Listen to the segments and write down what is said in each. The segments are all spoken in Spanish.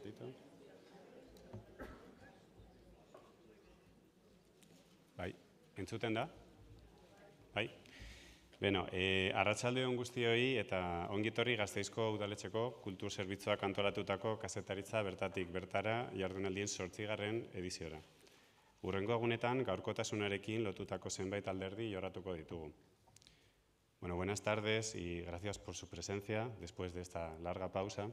kapitan bai entzuten da bai Bueno, eh, arratsalde on guztioi eta ongi etorri Gasteizko udaletxeko kultur zerbitzua kantolatutako kazetaritza bertatik bertara jardunaldien 8. ediziora. Urrengo egunetan gaurkotasunarekin lotutako zenbait alderdi joratuko ditugu. Bueno, buenas tardes y gracias por su presencia después de esta larga pausa.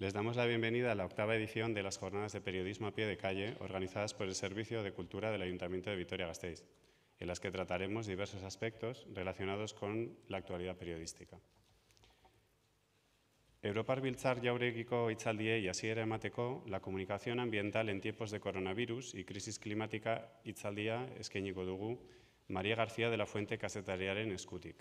Les damos la bienvenida a la octava edición de las Jornadas de Periodismo a Pie de Calle, organizadas por el Servicio de Cultura del Ayuntamiento de Vitoria-Gasteiz, en las que trataremos diversos aspectos relacionados con la actualidad periodística. Europar biltzar jauregiko hitzaldiei hasiera emateko, la comunicación ambiental en tiempos de coronavirus y crisis climática hitzaldia eskainiko dugu María García de la Fuente en eskutik.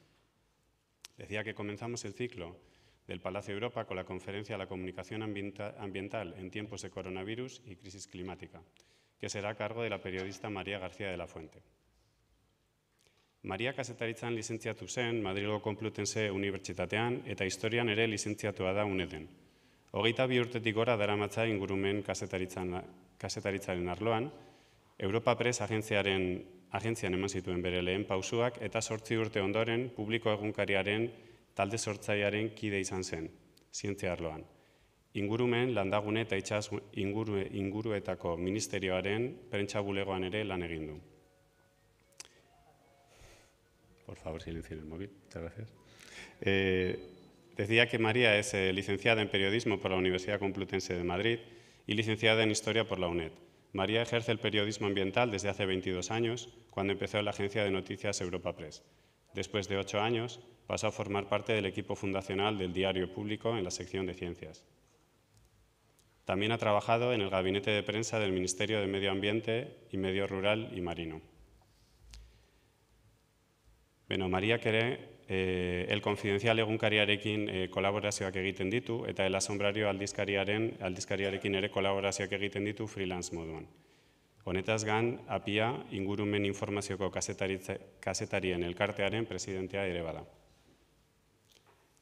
Decía que comenzamos el ciclo del Palacio de Europa con la conferencia de la comunicación ambiental en tiempos de coronavirus y crisis climática, que será a cargo de la periodista María García de la Fuente. María kazetaritzan lizentziatu zen, Madrigo Complutense Unibertsitatean, eta historian ere lizentziatua da uneden. Hogeita bi urtetik gora daramatza ingurumen kazetaritzan, kazetaritzaren arloan, Europa Press agentziaren agentzian eman zituen bere lehen pausuak, eta sortzi urte ondoren publiko egunkariaren talde sortzailearen kide izan zen, zientzia arloan. Ingurumen, landagune eta itxas inguruetako ministerioaren prentsa bulegoan ere lan Por favor, silencien el móvil. Muchas gracias. Eh, decía que María es eh, licenciada en periodismo por la Universidad Complutense de Madrid y licenciada en historia por la UNED. María ejerce el periodismo ambiental desde hace 22 años, cuando empezó en la agencia de noticias Europa Press. Después de ocho años, pasó a formar parte del equipo fundacional del Diario Público en la sección de Ciencias. También ha trabajado en el Gabinete de Prensa del Ministerio de Medio Ambiente y Medio Rural y Marino. Bueno, María ere, eh, El Confidencial egunkariarekin colaboración eh, kolaborazioak egiten ditu, eta El Asombrario aldizkariaren, aldizkariarekin ere kolaborazioak egiten ditu freelance Con Honetaz gan, apia ingurumen informazioko kasetarien elkartearen presidentea ere bada.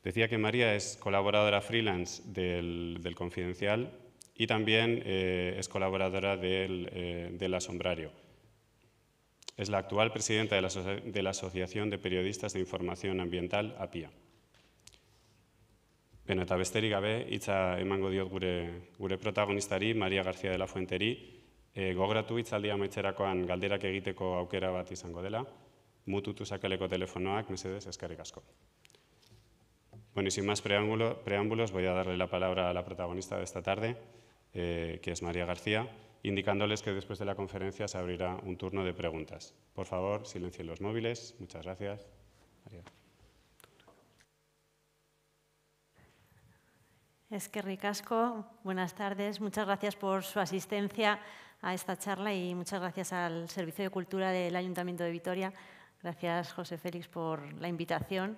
Decía que María es colaboradora freelance del, del Confidencial y también eh, es colaboradora del, eh, del Asombrario. Es la actual presidenta de la, de la Asociación de Periodistas de Información Ambiental, APIA. Bueno, eta besteri gabe, itza emango diot gure, gure protagonistari, María García de la Fuenteri, e, eh, gogratu itzaldi maitzerakoan galderak egiteko aukera bat izango dela, mututu sakaleko telefonoak, mesedez, eskarrik asko. Bueno, y sin más preámbulos, voy a darle la palabra a la protagonista de esta tarde, eh, que es María García, indicándoles que después de la conferencia se abrirá un turno de preguntas. Por favor, silencien los móviles. Muchas gracias. Es que ricasco. Buenas tardes. Muchas gracias por su asistencia a esta charla y muchas gracias al Servicio de Cultura del Ayuntamiento de Vitoria. Gracias, José Félix, por la invitación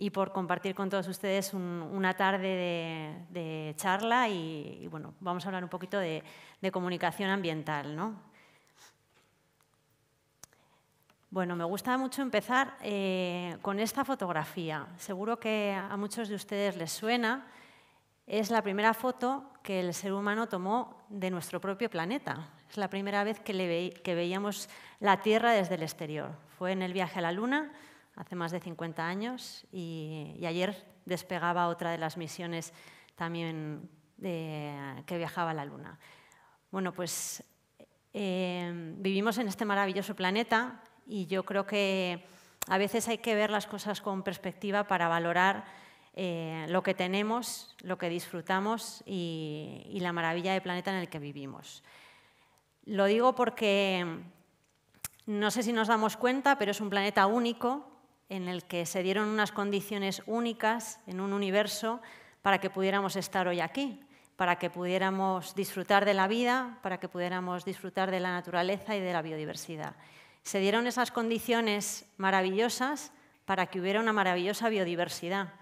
y por compartir con todos ustedes una tarde de, charla y, bueno, vamos a hablar un poquito de, comunicación ambiental. ¿no? Bueno, me gusta mucho empezar eh, con esta fotografía. Seguro que a muchos de ustedes les suena. Es la primera foto que el ser humano tomó de nuestro propio planeta. Es la primera vez que, que veíamos la Tierra desde el exterior. Fue en el viaje a la Luna hace más de 50 años y, ayer despegaba otra de las misiones también de, eh, que viajaba a la Luna. Bueno, pues eh, vivimos en este maravilloso planeta y yo creo que a veces hay que ver las cosas con perspectiva para valorar eh, lo que tenemos, lo que disfrutamos y, y, la maravilla del planeta en el que vivimos. Lo digo porque no sé si nos damos cuenta, pero es un planeta único en el que se dieron unas condiciones únicas en un universo para que pudiéramos estar hoy aquí, para que pudiéramos disfrutar de la vida, para que pudiéramos disfrutar de la naturaleza y de la biodiversidad. Se dieron esas condiciones maravillosas para que hubiera una maravillosa biodiversidad.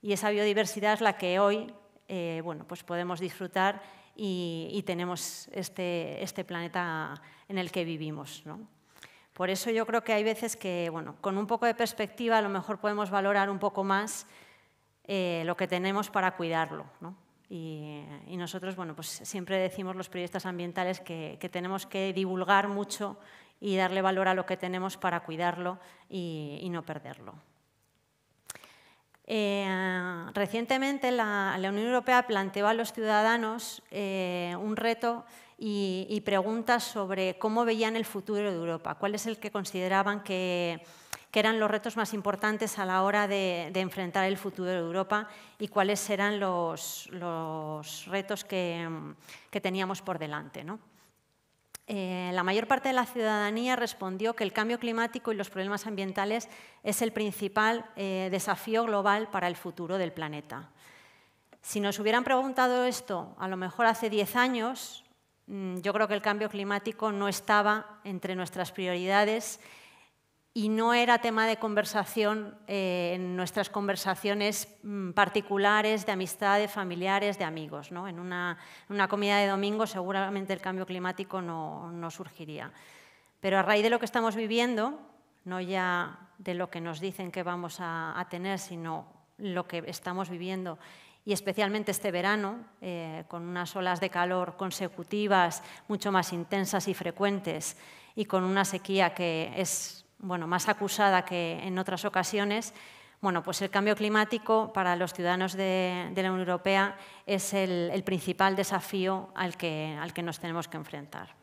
Y esa biodiversidad es la que hoy eh, bueno, pues podemos disfrutar y, tenemos este, este, planeta en el que vivimos. Por eso yo creo que hay veces que, con un poco de perspectiva a lo mejor podemos valorar un poco más eh, lo que tenemos para cuidarlo. Y, nosotros, bueno, pues siempre decimos los periodistas ambientales que, tenemos que divulgar mucho y darle valor a lo que tenemos para cuidarlo y, no perderlo. Eh, recientemente la, Unión Europea planteó a los ciudadanos eh, un reto y, preguntas sobre cómo veían el futuro de Europa, cuál es el que consideraban que, eran los retos más importantes a la hora de, enfrentar el futuro de Europa y cuáles eran los, retos que, teníamos por delante. Eh, la mayor parte de la ciudadanía respondió que el cambio climático y los problemas ambientales es el principal eh, desafío global para el futuro del planeta. Si nos hubieran preguntado esto a lo mejor hace 10 años, Mm, yo creo que el cambio climático no estaba entre nuestras prioridades y no era tema de conversación eh, en nuestras conversaciones mm, particulares, de amistad, de familiares, de amigos. En, una, comida de domingo seguramente el cambio climático no, surgiría. Pero a raíz de lo que estamos viviendo, no ya de lo que nos dicen que vamos a, a tener, sino lo que estamos viviendo y especialmente este verano, eh, con unas olas de calor consecutivas mucho más intensas y frecuentes y con una sequía que es bueno, más acusada que en otras ocasiones, bueno, pues el cambio climático para los ciudadanos de, la Unión Europea es el, principal desafío al que, al que nos tenemos que enfrentar.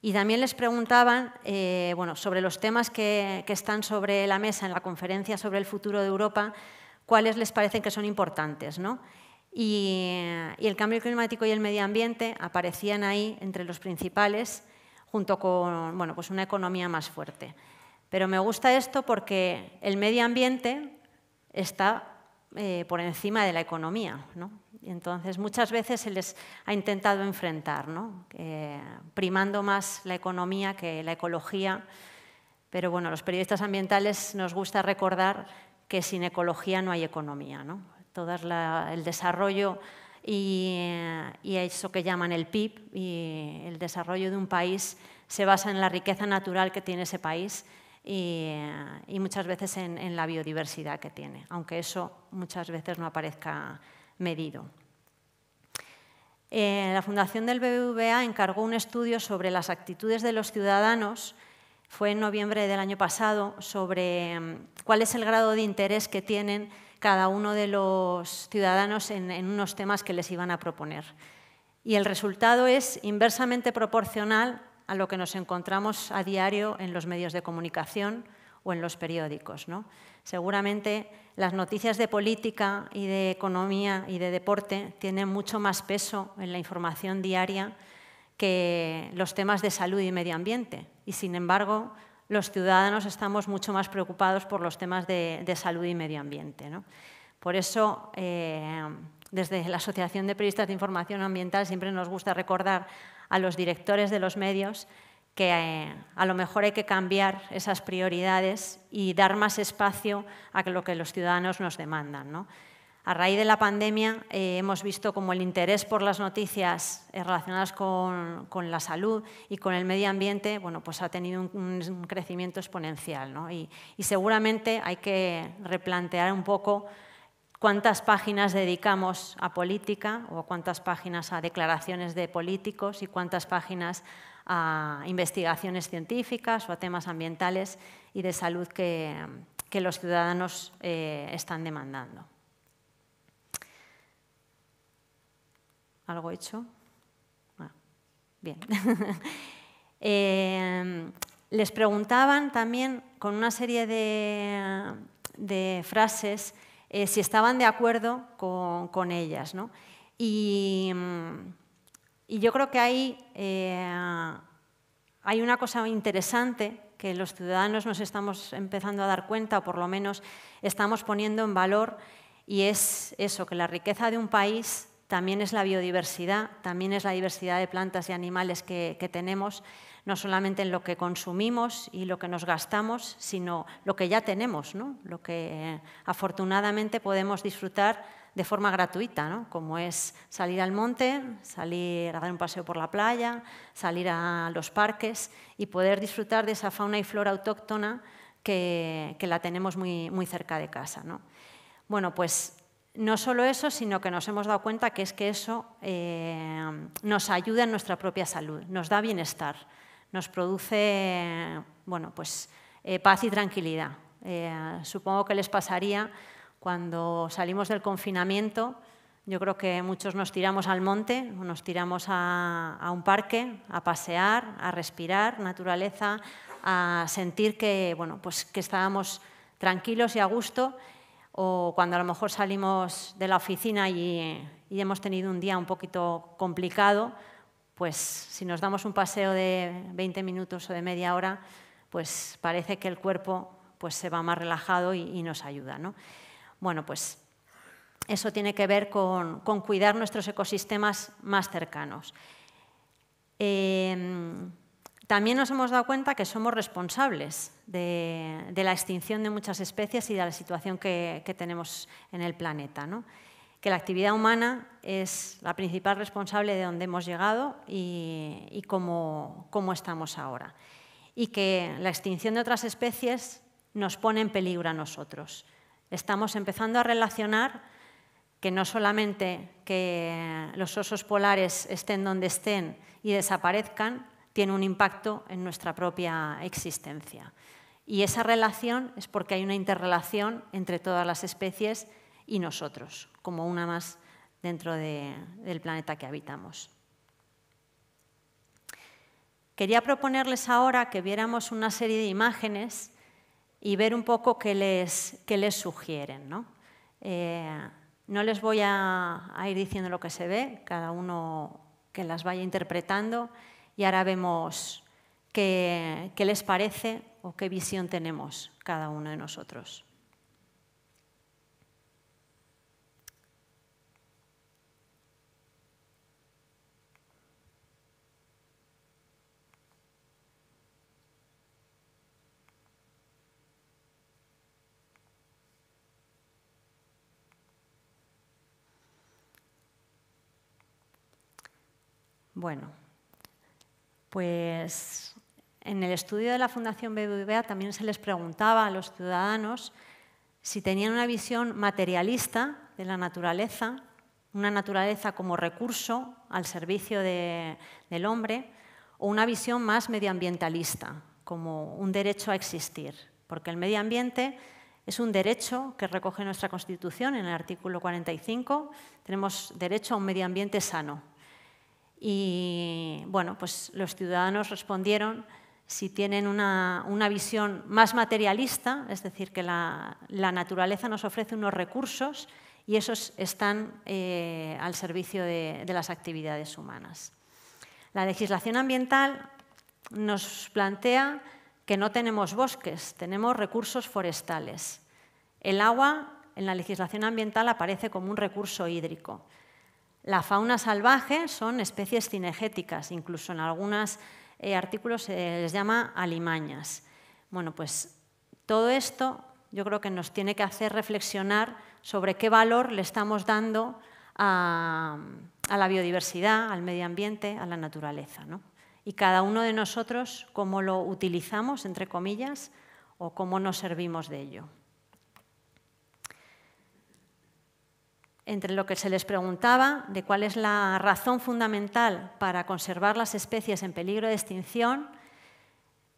Y también les preguntaban eh, bueno, sobre los temas que, que, están sobre la mesa en la conferencia sobre el futuro de Europa, cuáles les parecen que son importantes. ¿no? Y, el cambio climático y el medio ambiente aparecían ahí entre los principales, junto con bueno, pues una economía más fuerte. Pero me gusta esto porque el medio ambiente está eh, por encima de la economía. ¿no? Y entonces, muchas veces se les ha intentado enfrentar, ¿no? primando más la economía que la ecología. Pero bueno, los periodistas ambientales nos gusta recordar que sin ecología no hay economía. ¿no? Todo el desarrollo y, eso que llaman el PIB y el desarrollo de un país se basa en la riqueza natural que tiene ese país y, muchas veces en, la biodiversidad que tiene, aunque eso muchas veces no aparezca medido. Eh, la Fundación del BBVA encargó un estudio sobre las actitudes de los ciudadanos fue en noviembre del año pasado, sobre mm, cuál es el grado de interés que tienen cada uno de los ciudadanos en, unos temas que les iban a proponer. Y el resultado es inversamente proporcional a lo que nos encontramos a diario en los medios de comunicación o en los periódicos. Seguramente las noticias de política y de economía y de deporte tienen mucho más peso en la información diaria que los temas de salud y medio ambiente. Y sin embargo, los ciudadanos estamos mucho más preocupados por los temas de, salud y medio ambiente. Por eso, eh, desde la Asociación de Periodistas de Información Ambiental siempre nos gusta recordar a los directores de los medios que eh, a lo mejor hay que cambiar esas prioridades y dar más espacio a lo que los ciudadanos nos demandan. A raíz de la pandemia eh, hemos visto como el interés por las noticias eh, relacionadas con, la salud y con el medio ambiente bueno, pues ha tenido un, crecimiento exponencial. Y, seguramente hay que replantear un poco cuántas páginas dedicamos a política o cuántas páginas a declaraciones de políticos y cuántas páginas a investigaciones científicas o a temas ambientales y de salud que, los ciudadanos eh, están demandando. ¿Algo hecho? Ah, bien. Em, les preguntaban también con una serie de, frases eh, si estaban de acuerdo con, ellas. Y, yo creo que ahí eh, hay una cosa interesante que los ciudadanos nos estamos empezando a dar cuenta, o por lo menos estamos poniendo en valor, y es eso, que la riqueza de un país también es la biodiversidad, también es la diversidad de plantas y animales que, tenemos, no solamente en lo que consumimos y lo que nos gastamos, sino lo que ya tenemos, ¿no? lo que eh, afortunadamente podemos disfrutar de forma gratuita, como es salir al monte, salir a dar un paseo por la playa, salir a los parques y poder disfrutar de esa fauna y flora autóctona que, la tenemos muy, muy cerca de casa. Bueno, pues no solo eso, sino que nos hemos dado cuenta que es que eso eh, nos ayuda en nuestra propia salud, nos da bienestar, nos produce bueno, pues, eh, paz y tranquilidad. Eh, supongo que les pasaría cuando salimos del confinamiento. Yo creo que muchos nos tiramos al monte, nos tiramos a, a un parque, a pasear, a respirar naturaleza, a sentir que, bueno, pues, que estábamos tranquilos y a gusto o cuando a lo mejor salimos de la oficina y, hemos tenido un día un poquito complicado, pues si nos damos un paseo de 20 minutos o de media hora, pues parece que el cuerpo pues se va más relajado y, nos ayuda. Bueno, pues eso tiene que ver con, cuidar nuestros ecosistemas más cercanos. Em, también nos hemos dado cuenta que somos responsables de, la extinción de muchas especies y de la situación que, tenemos en el planeta. Que la actividad humana es la principal responsable de dónde hemos llegado y, cómo, cómo estamos ahora. Y que la extinción de otras especies nos pone en peligro a nosotros. Estamos empezando a relacionar que no solamente que los osos polares estén donde estén y desaparezcan, tiene un impacto en nuestra propia existencia. Y esa relación es porque hay una interrelación entre todas las especies y nosotros, como una más dentro del planeta que habitamos. Quería proponerles ahora que viéramos una serie de imágenes y ver un poco qué les, sugieren. Eh, ¿no? les voy a ir diciendo lo que se ve, cada uno que las vaya interpretando y ahora vemos qué, les parece o qué visión tenemos cada uno de nosotros. Bueno. Pues en el estudio de la Fundación BBVA también se les preguntaba a los ciudadanos si tenían una visión materialista de la naturaleza, una naturaleza como recurso al servicio del hombre, o una visión más medioambientalista, como un derecho a existir, porque el medio ambiente es un derecho que recoge nuestra Constitución en el artículo 45, tenemos derecho a un medio ambiente sano, y bueno, pues los ciudadanos respondieron si tienen una, visión más materialista, es decir, que la, naturaleza nos ofrece unos recursos y esos están eh, al servicio de las actividades humanas. La legislación ambiental nos plantea que no tenemos bosques, tenemos recursos forestales. El agua en la legislación ambiental aparece como un recurso hídrico. La fauna salvaje son especies cinegéticas, incluso en algunos eh, artículos se eh, les llama alimañas. Bueno, pues todo esto yo creo que nos tiene que hacer reflexionar sobre qué valor le estamos dando a, a la biodiversidad, al medio ambiente, a la naturaleza. ¿no? Y cada uno de nosotros cómo lo utilizamos, entre comillas, o cómo nos servimos de ello. entre lo que se les preguntaba de cuál es la razón fundamental para conservar las especies en peligro de extinción,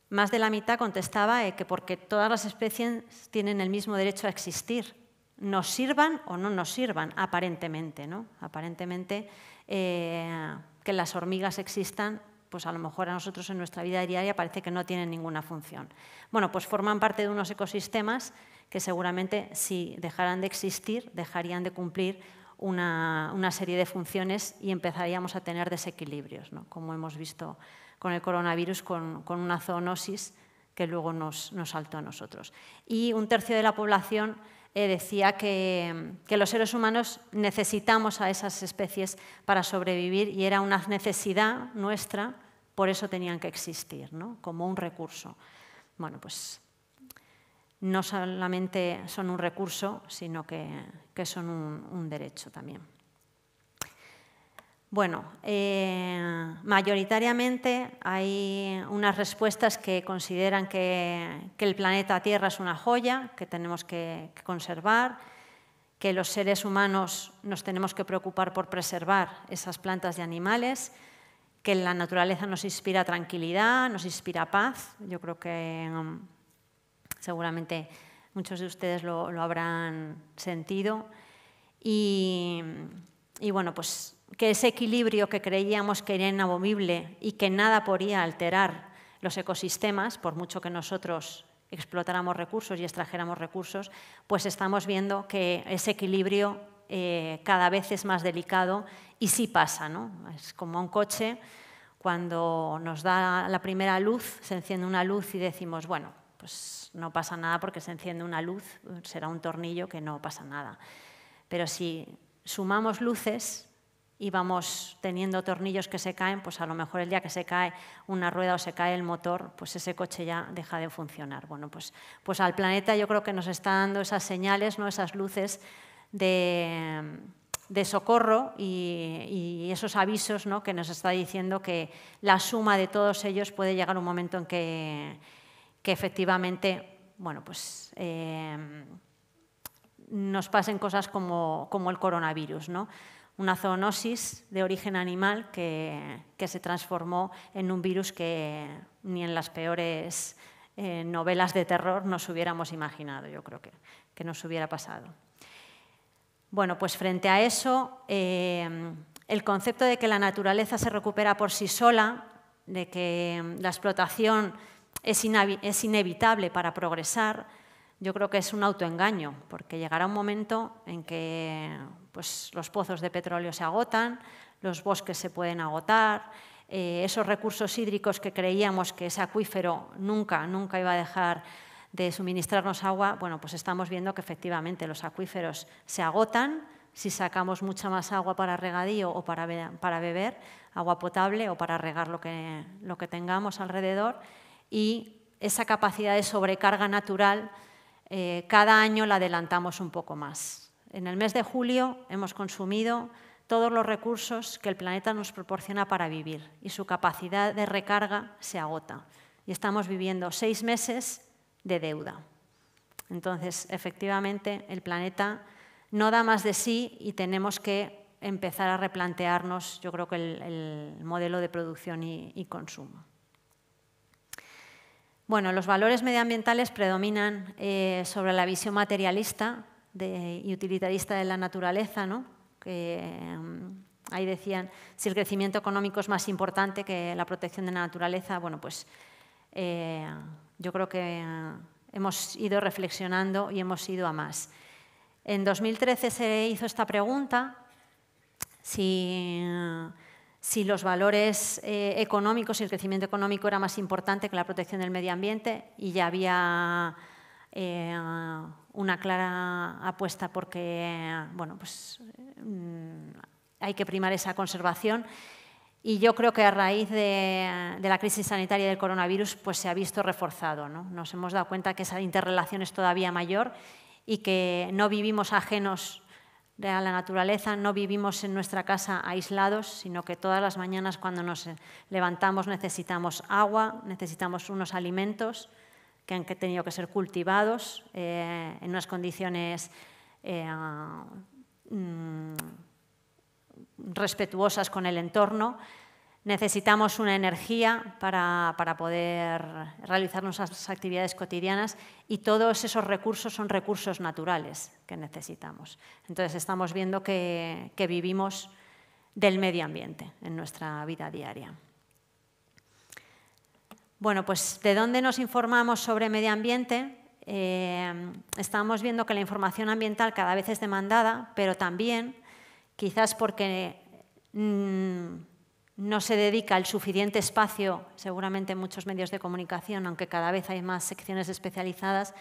más de la mitad contestaba eh, que porque todas las especies tienen el mismo derecho a existir, nos sirvan o no nos sirvan, aparentemente. ¿no? Aparentemente, eh, que las hormigas existan, pues a lo mejor a nosotros en nuestra vida diaria parece que no tienen ninguna función. Bueno, pues forman parte de unos ecosistemas que seguramente si dejaran de existir, dejarían de cumplir una, serie de funciones y empezaríamos a tener desequilibrios, como hemos visto con el coronavirus, con, una zoonosis que luego nos, saltó a nosotros. Y un tercio de la población eh, decía que, los seres humanos necesitamos a esas especies para sobrevivir y era una necesidad nuestra, por eso tenían que existir, como un recurso. Bueno, pues no solamente son un recurso, sino que, son un, derecho también. Bueno, eh, mayoritariamente hay unas respuestas que consideran que, el planeta Tierra es una joya que tenemos que, que conservar, que los seres humanos nos tenemos que preocupar por preservar esas plantas y animales, que la naturaleza nos inspira tranquilidad, nos inspira paz. Yo creo que mm, seguramente muchos de ustedes lo, habrán sentido. Y, bueno, pues que ese equilibrio que creíamos que era inamovible y que nada podía alterar los ecosistemas, por mucho que nosotros explotáramos recursos y extrajéramos recursos, pues estamos viendo que ese equilibrio eh, cada vez es más delicado y sí pasa, ¿no? Es como un coche, cuando nos da la primera luz, se enciende una luz y decimos, bueno, pues no pasa nada porque se enciende una luz, será un tornillo que no pasa nada. Pero si sumamos luces y vamos teniendo tornillos que se caen, pues a lo mejor el día que se cae una rueda o se cae el motor, pues ese coche ya deja de funcionar. Bueno, pues, pues al planeta yo creo que nos está dando esas señales, ¿no? esas luces de, de socorro y, esos avisos ¿no? que nos está diciendo que la suma de todos ellos puede llegar un momento en que que efectivamente, bueno, pues em, nos pasen cosas como, el coronavirus, Una zoonosis de origen animal que, se transformó en un virus que ni en las peores eh, novelas de terror nos hubiéramos imaginado, yo creo que, nos hubiera pasado. Bueno, pues frente a eso, em, el concepto de que la naturaleza se recupera por sí sola, de que em, la explotación es, inevitable para progresar, yo creo que es un autoengaño, porque llegará un momento en que pues, los pozos de petróleo se agotan, los bosques se pueden agotar, eh, esos recursos hídricos que creíamos que ese acuífero nunca, nunca iba a dejar de suministrarnos agua, bueno, pues estamos viendo que efectivamente los acuíferos se agotan, si sacamos mucha más agua para regadío o para, beber, agua potable o para regar lo que tengamos alrededor, y esa capacidad de sobrecarga natural eh, cada año la adelantamos un poco más. En el mes de julio hemos consumido todos los recursos que el planeta nos proporciona para vivir y su capacidad de recarga se agota. Y estamos viviendo seis meses de deuda. Entonces, efectivamente, el planeta no da más de sí y tenemos que empezar a replantearnos, yo creo que el, modelo de producción y consumo. Bueno, los valores medioambientales predominan eh, sobre la visión materialista y utilitarista de la naturaleza, ¿no? que mm, ahí decían, si el crecimiento económico es más importante que la protección de la naturaleza, bueno, pues eh, yo creo que eh, hemos ido reflexionando y hemos ido a más. En 2013 se hizo esta pregunta, si si los valores eh, económicos y el crecimiento económico era más importante que la protección del medio ambiente y ya había eh, una clara apuesta porque bueno, pues, mm, hay que primar esa conservación. Y yo creo que a raíz de, la crisis sanitaria del coronavirus pues se ha visto reforzado. Nos hemos dado cuenta que esa interrelación es todavía mayor y que no vivimos ajenos de la naturaleza, no vivimos en nuestra casa aislados, sino que todas las mañanas cuando nos levantamos necesitamos agua, necesitamos unos alimentos que han tenido que ser cultivados eh, en unas condiciones eh, mm, respetuosas con el entorno Necesitamos una energía para, poder realizar nuestras actividades cotidianas y todos esos recursos son recursos naturales que necesitamos. Entonces estamos viendo que, vivimos del medio ambiente en nuestra vida diaria. Bueno, pues ¿de dónde nos informamos sobre medio ambiente? Eh, estamos viendo que la información ambiental cada vez es demandada, pero también quizás porque... Mm, no se dedica el suficiente espacio, seguramente en muchos medios de comunicación, aunque cada vez hay más secciones especializadas,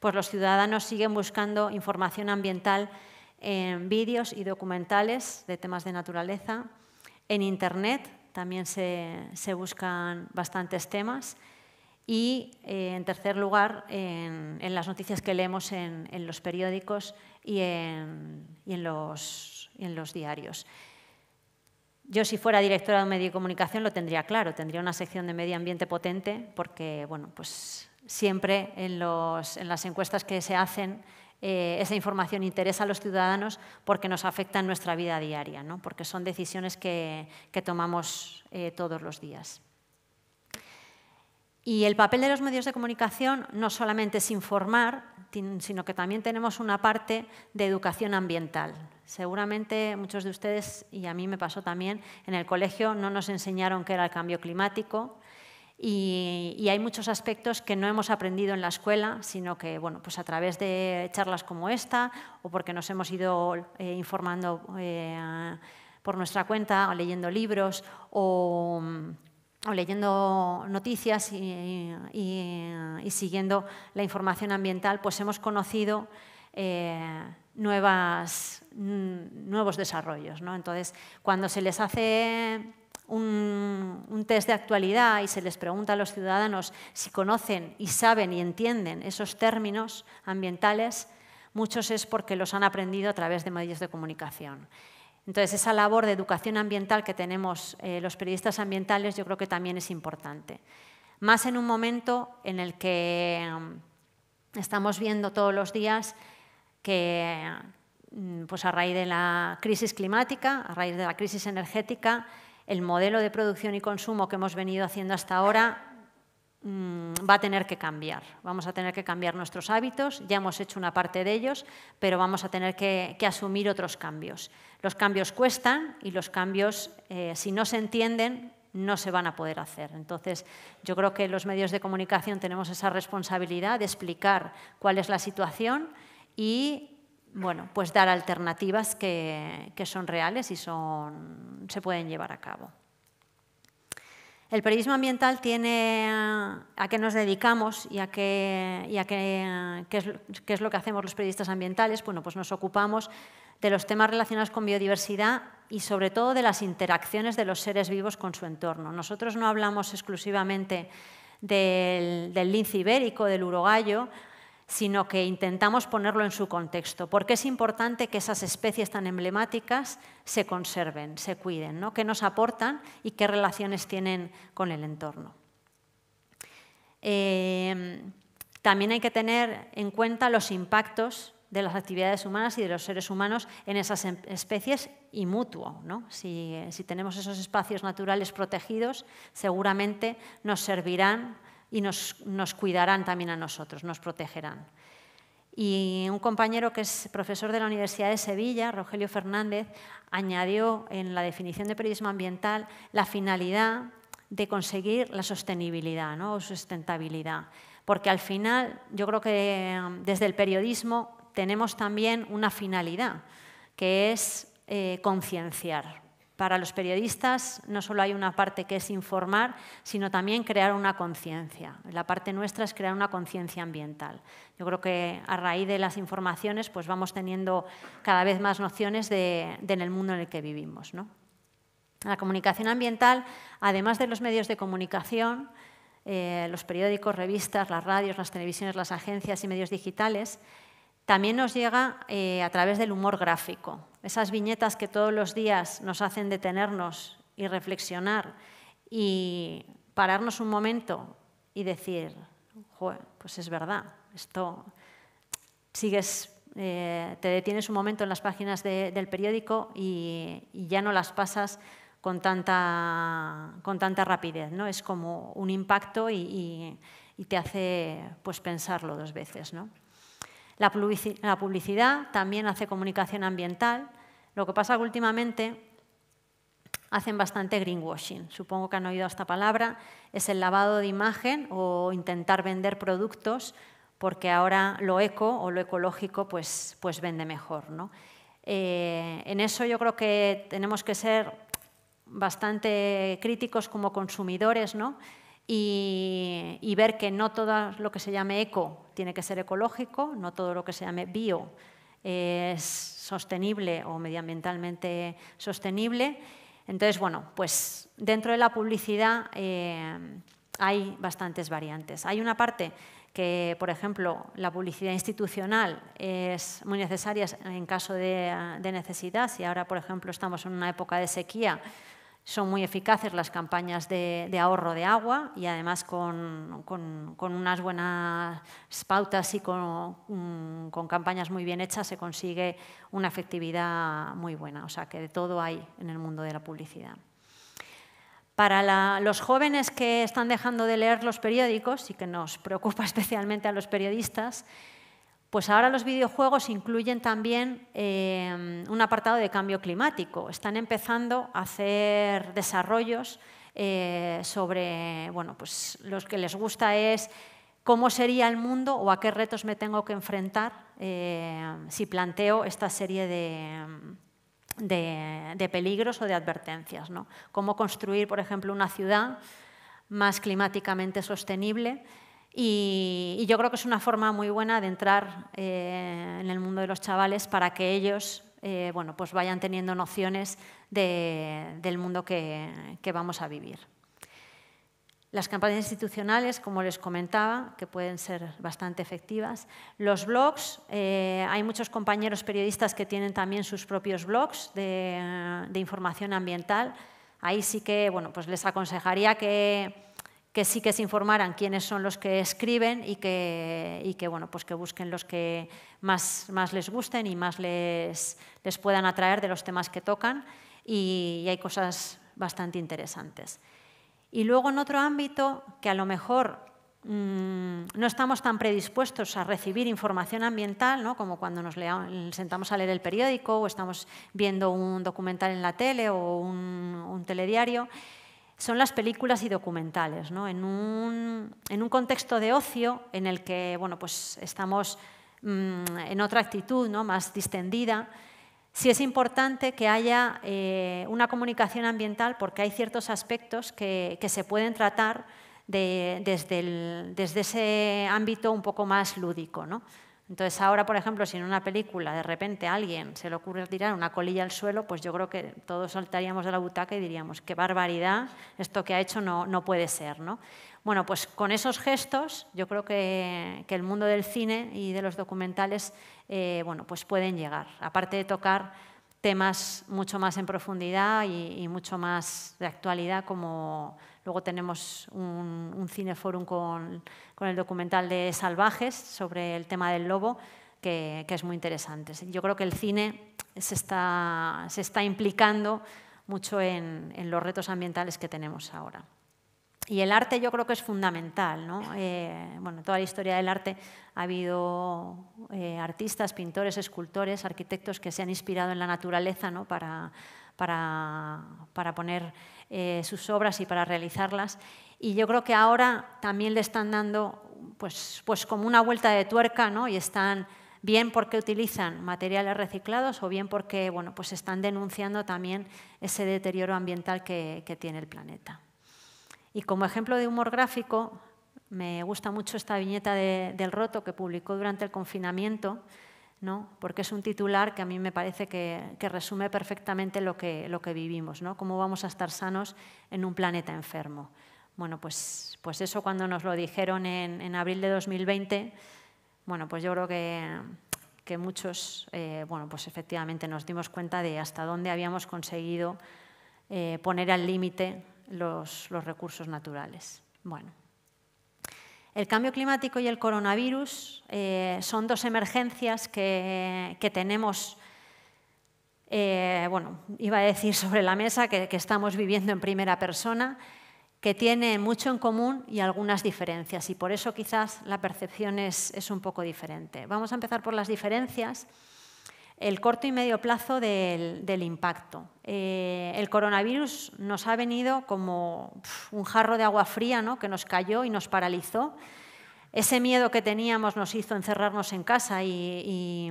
pues los ciudadanos siguen buscando información ambiental en vídeos y documentales de temas de naturaleza. En Internet también se, buscan bastantes temas. Y, eh, en tercer lugar, en, las noticias que leemos en, los periódicos y en, y en los diarios. Yo si fuera directora de un medio de comunicación lo tendría claro, tendría una sección de medio ambiente potente porque, bueno, pues siempre en, las encuestas que se hacen eh, esa información interesa a los ciudadanos porque nos afecta en nuestra vida diaria, porque son decisiones que, tomamos eh, todos los días. Y el papel de los medios de comunicación no solamente es informar, sino que también tenemos una parte de educación ambiental. Seguramente muchos de ustedes, y a mí me pasó también, en el colegio no nos enseñaron qué era el cambio climático, y, hay muchos aspectos que no hemos aprendido en la escuela, sino que bueno, pues a través de charlas como esta o porque nos hemos ido eh, informando eh, por nuestra cuenta o leyendo libros o, o leyendo noticias y, siguiendo la información ambiental, pues hemos conocido eh, mm, nuevos desarrollos. Entonces, cuando se les hace un, test de actualidad y se les pregunta a los ciudadanos si conocen y saben y entienden esos términos ambientales, muchos es porque los han aprendido a través de medios de comunicación. Entonces, esa labor de educación ambiental que tenemos eh, los periodistas ambientales yo creo que también es importante. Más en un momento en el que mm, estamos viendo todos los días que mm, pues a raíz de la crisis climática, a raíz de la crisis energética, el modelo de producción y consumo que hemos venido haciendo hasta ahora Mm, va a tener que cambiar. Vamos a tener que cambiar nuestros hábitos, ya hemos hecho una parte de ellos, pero vamos a tener que, asumir otros cambios. Los cambios cuestan y los cambios, eh, si no se entienden, no se van a poder hacer. Entonces, yo creo que los medios de comunicación tenemos esa responsabilidad de explicar cuál es la situación y bueno, pues dar alternativas que, que son reales y son, se pueden llevar a cabo. El periodismo ambiental tiene eh, a qué nos dedicamos y a, eh, qué, es, lo que hacemos los periodistas ambientales. Bueno, pues nos ocupamos de los temas relacionados con biodiversidad y sobre todo de las interacciones de los seres vivos con su entorno. Nosotros no hablamos exclusivamente del, del lince ibérico, del urogallo, sino que intentamos ponerlo en su contexto, porque es importante que esas especies tan emblemáticas se conserven, se cuiden, ¿no? qué nos aportan y qué relaciones tienen con el entorno. Eh, también hay que tener en cuenta los impactos de las actividades humanas y de los seres humanos en esas em-, especies y mutuo. ¿no? si tenemos esos espacios naturales protegidos, seguramente nos servirán y nos, cuidarán también a nosotros, nos protegerán. Y un compañero que es profesor de la Universidad de Sevilla, Rogelio Fernández, añadió en la definición de periodismo ambiental la finalidad de conseguir la sostenibilidad ¿no? o sustentabilidad. Porque al final yo creo que mm, desde el periodismo tenemos también una finalidad, que es eh, concienciar. Para los periodistas no solo hay una parte que es informar, sino también crear una conciencia. La parte nuestra es crear una conciencia ambiental. Yo creo que a raíz de las informaciones pues vamos teniendo cada vez más nociones de, en el mundo en el que vivimos. La comunicación ambiental, además de los medios de comunicación, eh, los periódicos, revistas, las radios, las televisiones, las agencias y medios digitales, también nos llega eh, a través del humor gráfico. Esas viñetas que todos los días nos hacen detenernos y reflexionar y pararnos un momento y decir, pues es verdad, esto sigues, eh, te detienes un momento en las páginas del periódico y, ya no las pasas con tanta, con tanta rapidez, ¿no? Es como un impacto y, y te hace pues, pensarlo dos veces, ¿no? La publicidad también hace comunicación ambiental. Lo que pasa que últimamente hacen bastante greenwashing. Supongo que han oído esta palabra. Es el lavado de imagen o intentar vender productos porque ahora lo eco o lo ecológico pues, pues vende mejor. Eh, en eso yo creo que tenemos que ser bastante críticos como consumidores ¿no? y, y ver que no todo lo que se llame eco tiene que ser ecológico, no todo lo que se llame bio es sostenible o medioambientalmente sostenible. Entonces, bueno, pues dentro de la publicidad eh, hay bastantes variantes. Hay una parte que, por ejemplo, la publicidad institucional es muy necesaria en caso de necesidad. Si ahora, por ejemplo, estamos en una época de sequía, son muy eficaces las campañas de, ahorro de agua y además con, unas buenas pautas y con, campañas muy bien hechas se consigue una efectividad muy buena. O sea que de todo hay en el mundo de la publicidad. Para los jóvenes que están dejando de leer los periódicos y que nos preocupa especialmente a los periodistas, pues ahora los videojuegos incluyen también em, un apartado de cambio climático. Están empezando a hacer desarrollos eh, sobre, bueno, pues los que les gusta es cómo sería el mundo o a qué retos me tengo que enfrentar em, si planteo esta serie de, de peligros o de advertencias. ¿no? Cómo construir, por ejemplo, una ciudad más climáticamente sostenible y, yo creo que es una forma muy buena de entrar eh, en el mundo de los chavales para que ellos eh, bueno, pues vayan teniendo nociones del mundo que, vamos a vivir. Las campañas institucionales, como les comentaba, que pueden ser bastante efectivas. Los blogs, eh, hay muchos compañeros periodistas que tienen también sus propios blogs de, de información ambiental. Ahí sí que bueno, pues les aconsejaría que, que sí que se informaran quiénes son los que escriben y que, bueno, pues que busquen los que más, les gusten y más les, puedan atraer de los temas que tocan y, hay cosas bastante interesantes. Y luego en otro ámbito que a lo mejor mm, no estamos tan predispuestos a recibir información ambiental, ¿no? como cuando nos sentamos a leer el periódico o estamos viendo un documental en la tele o un telediario, son las películas y documentales, ¿no? en, un, contexto de ocio en el que bueno, pues estamos mm, en otra actitud ¿no? más distendida. Sí es importante que haya eh, una comunicación ambiental porque hay ciertos aspectos que, se pueden tratar desde, desde, ese ámbito un poco más lúdico. ¿no? Entonces ahora, por ejemplo, si en una película de repente a alguien se le ocurre tirar una colilla al suelo, pues yo creo que todos saltaríamos de la butaca y diríamos, qué barbaridad, esto que ha hecho no, puede ser. ¿no? Bueno, pues con esos gestos yo creo que, el mundo del cine y de los documentales eh, bueno, pues pueden llegar, aparte de tocar temas mucho más en profundidad y mucho más de actualidad como Luego tenemos un, cineforum con, el documental de Salvajes sobre el tema del lobo, que, es muy interesante. Yo creo que el cine se está, implicando mucho en, los retos ambientales que tenemos ahora. Y el arte yo creo que es fundamental. ¿no? Eh, bueno, toda la historia del arte ha habido eh, artistas, pintores, escultores, arquitectos que se han inspirado en la naturaleza para, para, para, poner eh, sus obras y para realizarlas. Y yo creo que ahora también le están dando pues, pues, como una vuelta de tuerca ¿no? y están bien porque utilizan materiales reciclados o bien porque bueno, pues están denunciando también ese deterioro ambiental que, tiene el planeta. Y como ejemplo de humor gráfico, me gusta mucho esta viñeta del roto que publicó durante el confinamiento, porque es un titular que a mí me parece que, resume perfectamente lo que, vivimos, ¿no? cómo vamos a estar sanos en un planeta enfermo. Bueno, pues, pues eso cuando nos lo dijeron en, abril de 2020, bueno, pues yo creo que, muchos, eh, bueno, pues efectivamente nos dimos cuenta de hasta dónde habíamos conseguido eh, poner al límite los, los recursos naturales. Bueno. El cambio climático y el coronavirus eh, son dos emergencias que, tenemos, eh, bueno, iba a decir sobre la mesa, que, estamos viviendo en primera persona, que tienen mucho en común y algunas diferencias, y por eso quizás la percepción es un poco diferente. Vamos a empezar por las diferencias el corto y medio plazo del, impacto. Eh, el coronavirus nos ha venido como un jarro de agua fría que nos cayó y nos paralizó. Ese miedo que teníamos nos hizo encerrarnos en casa y,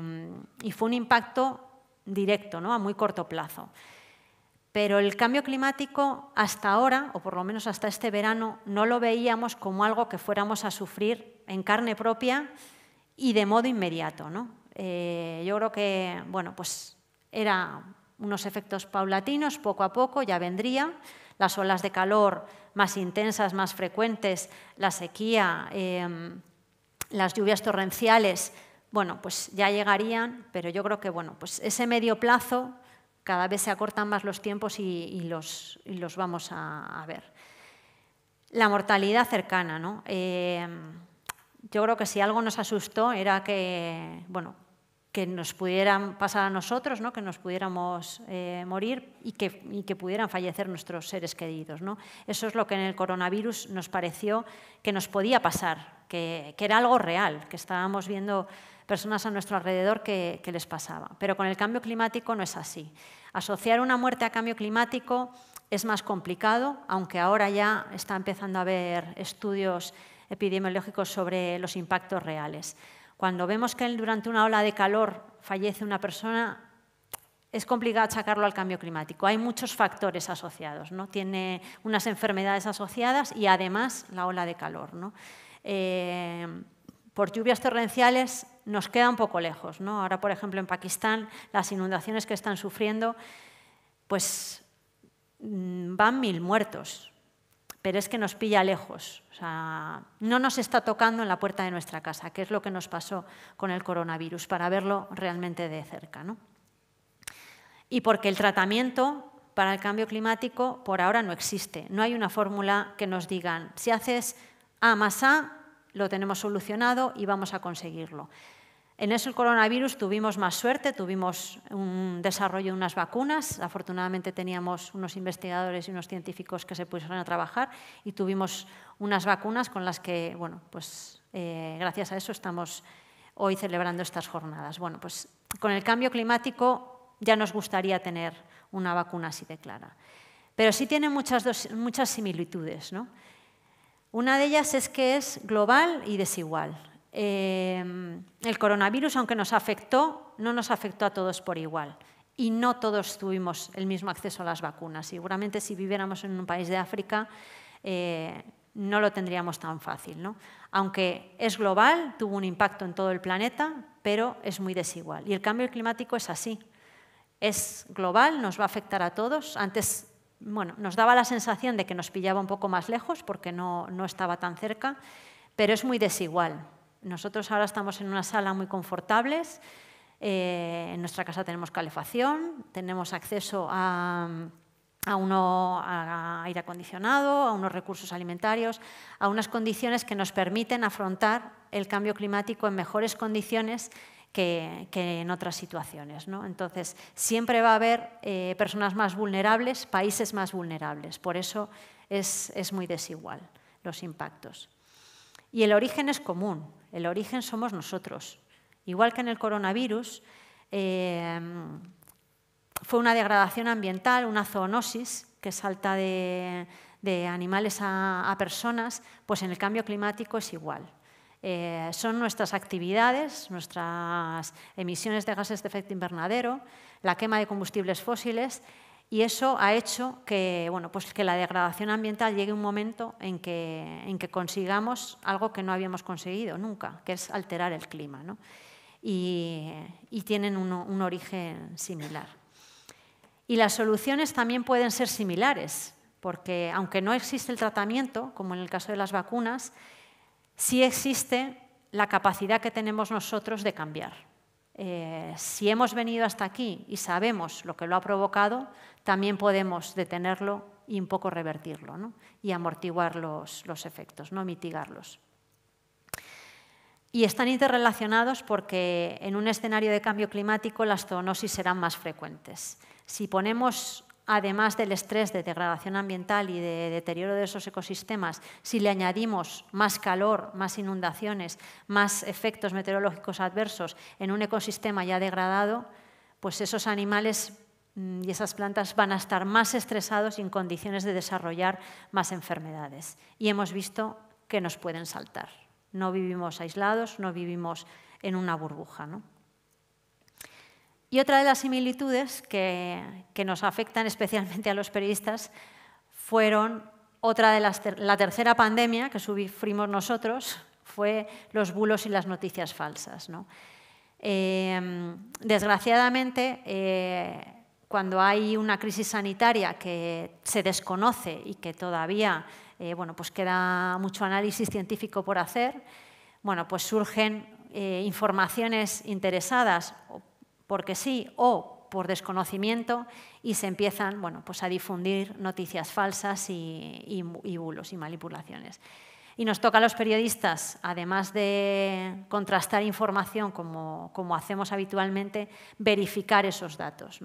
y fue un impacto directo, ¿no? a muy corto plazo. Pero el cambio climático hasta ahora, o por lo menos hasta este verano, no lo veíamos como algo que fuéramos a sufrir en carne propia y de modo inmediato. ¿no? Eh, yo creo que, bueno, pues era unos efectos paulatinos, poco a poco ya vendrían. Las olas de calor más intensas, más frecuentes, la sequía, em, las lluvias torrenciales, bueno, pues ya llegarían, pero yo creo que, bueno, pues ese medio plazo cada vez se acortan más los tiempos y, los, los, vamos a, ver. La mortalidad cercana, ¿no? Em, yo creo que si algo nos asustó era que, bueno, que nos pudieran pasar a nosotros, que nos pudiéramos eh, morir y que, pudieran fallecer nuestros seres queridos. Eso es lo que en el coronavirus nos pareció que nos podía pasar, que, era algo real, que estábamos viendo personas a nuestro alrededor que, que, les pasaba. Pero con el cambio climático no es así. Asociar una muerte a cambio climático es más complicado, aunque ahora ya está empezando a haber estudios epidemiológicos sobre los impactos reales. Cuando vemos que durante una ola de calor fallece una persona, es complicado achacarlo al cambio climático. Hay muchos factores asociados, ¿no? Tiene unas enfermedades asociadas y además la ola de calor, eh, por lluvias torrenciales nos queda un poco lejos, Ahora, por ejemplo, en Pakistán, las inundaciones que están sufriendo, pues mm, van mil muertos pero es que nos pilla lejos. O sea, no nos está tocando en la puerta de nuestra casa, que es lo que nos pasó con el coronavirus, para verlo realmente de cerca. Y porque el tratamiento para el cambio climático por ahora no existe. No hay una fórmula que nos digan, si haces A más A, lo tenemos solucionado y vamos a conseguirlo. En eso el coronavirus tuvimos más suerte, tuvimos un desarrollo de unas vacunas, afortunadamente teníamos unos investigadores y unos científicos que se pusieron a trabajar y tuvimos unas vacunas con las que, bueno, pues eh, gracias a eso estamos hoy celebrando estas jornadas. Bueno, pues con el cambio climático ya nos gustaría tener una vacuna así de clara. Pero sí tiene muchas, muchas similitudes. ¿no? Una de ellas es que es global y desigual. Em, el coronavirus, aunque nos afectó, no nos afectó a todos por igual. Y no todos tuvimos el mismo acceso a las vacunas. Seguramente si viviéramos en un país de África eh, no lo tendríamos tan fácil. ¿no? Aunque es global, tuvo un impacto en todo el planeta, pero es muy desigual. Y el cambio climático es así. Es global, nos va a afectar a todos. Antes bueno, nos daba la sensación de que nos pillaba un poco más lejos porque no, no estaba tan cerca, pero es muy desigual. Nosotros ahora estamos en una sala muy confortables. Eh, en nuestra casa tenemos calefacción, tenemos acceso a, uno, a aire acondicionado, a unos recursos alimentarios, a unas condiciones que nos permiten afrontar el cambio climático en mejores condiciones que, en otras situaciones. Entonces, siempre va a haber eh, personas más vulnerables, países más vulnerables. Por eso es, es, muy desigual los impactos. Y el origen es común. El origen somos nosotros. Igual que en el coronavirus, em, fue una degradación ambiental, una zoonosis que salta de, animales a, personas, pues en el cambio climático es igual. Eh, son nuestras actividades, nuestras emisiones de gases de efecto invernadero, la quema de combustibles fósiles y eso ha hecho que, pues que la degradación ambiental llegue un momento en que, en que consigamos algo que no habíamos conseguido nunca, que es alterar el clima. Y, tienen un origen similar. Y las soluciones también pueden ser similares, porque aunque no existe el tratamiento, como en el caso de las vacunas, sí existe la capacidad que tenemos nosotros de cambiar. Eh, si hemos venido hasta aquí y sabemos lo que lo ha provocado, también podemos detenerlo y un poco revertirlo y amortiguar los, los efectos, ¿no? mitigarlos. Y están interrelacionados porque en un escenario de cambio climático las zoonosis serán más frecuentes. Si ponemos además del estrés de degradación ambiental y de deterioro de esos ecosistemas, si le añadimos más calor, más inundaciones, más efectos meteorológicos adversos en un ecosistema ya degradado, pues esos animales mm, y esas plantas van a estar más estresados y en condiciones de desarrollar más enfermedades. Y hemos visto que nos pueden saltar. No vivimos aislados, no vivimos en una burbuja. ¿no? Y otra de las similitudes que, nos afectan especialmente a los periodistas fueron otra de las la tercera pandemia que sufrimos nosotros fue los bulos y las noticias falsas. Em, desgraciadamente, eh, cuando hay una crisis sanitaria que se desconoce y que todavía eh, bueno, pues queda mucho análisis científico por hacer, bueno, pues surgen eh, informaciones interesadas porque sí o por desconocimiento y se empiezan bueno, pues a difundir noticias falsas y, bulos y manipulaciones. Y nos toca a los periodistas, además de contrastar información como, hacemos habitualmente, verificar esos datos.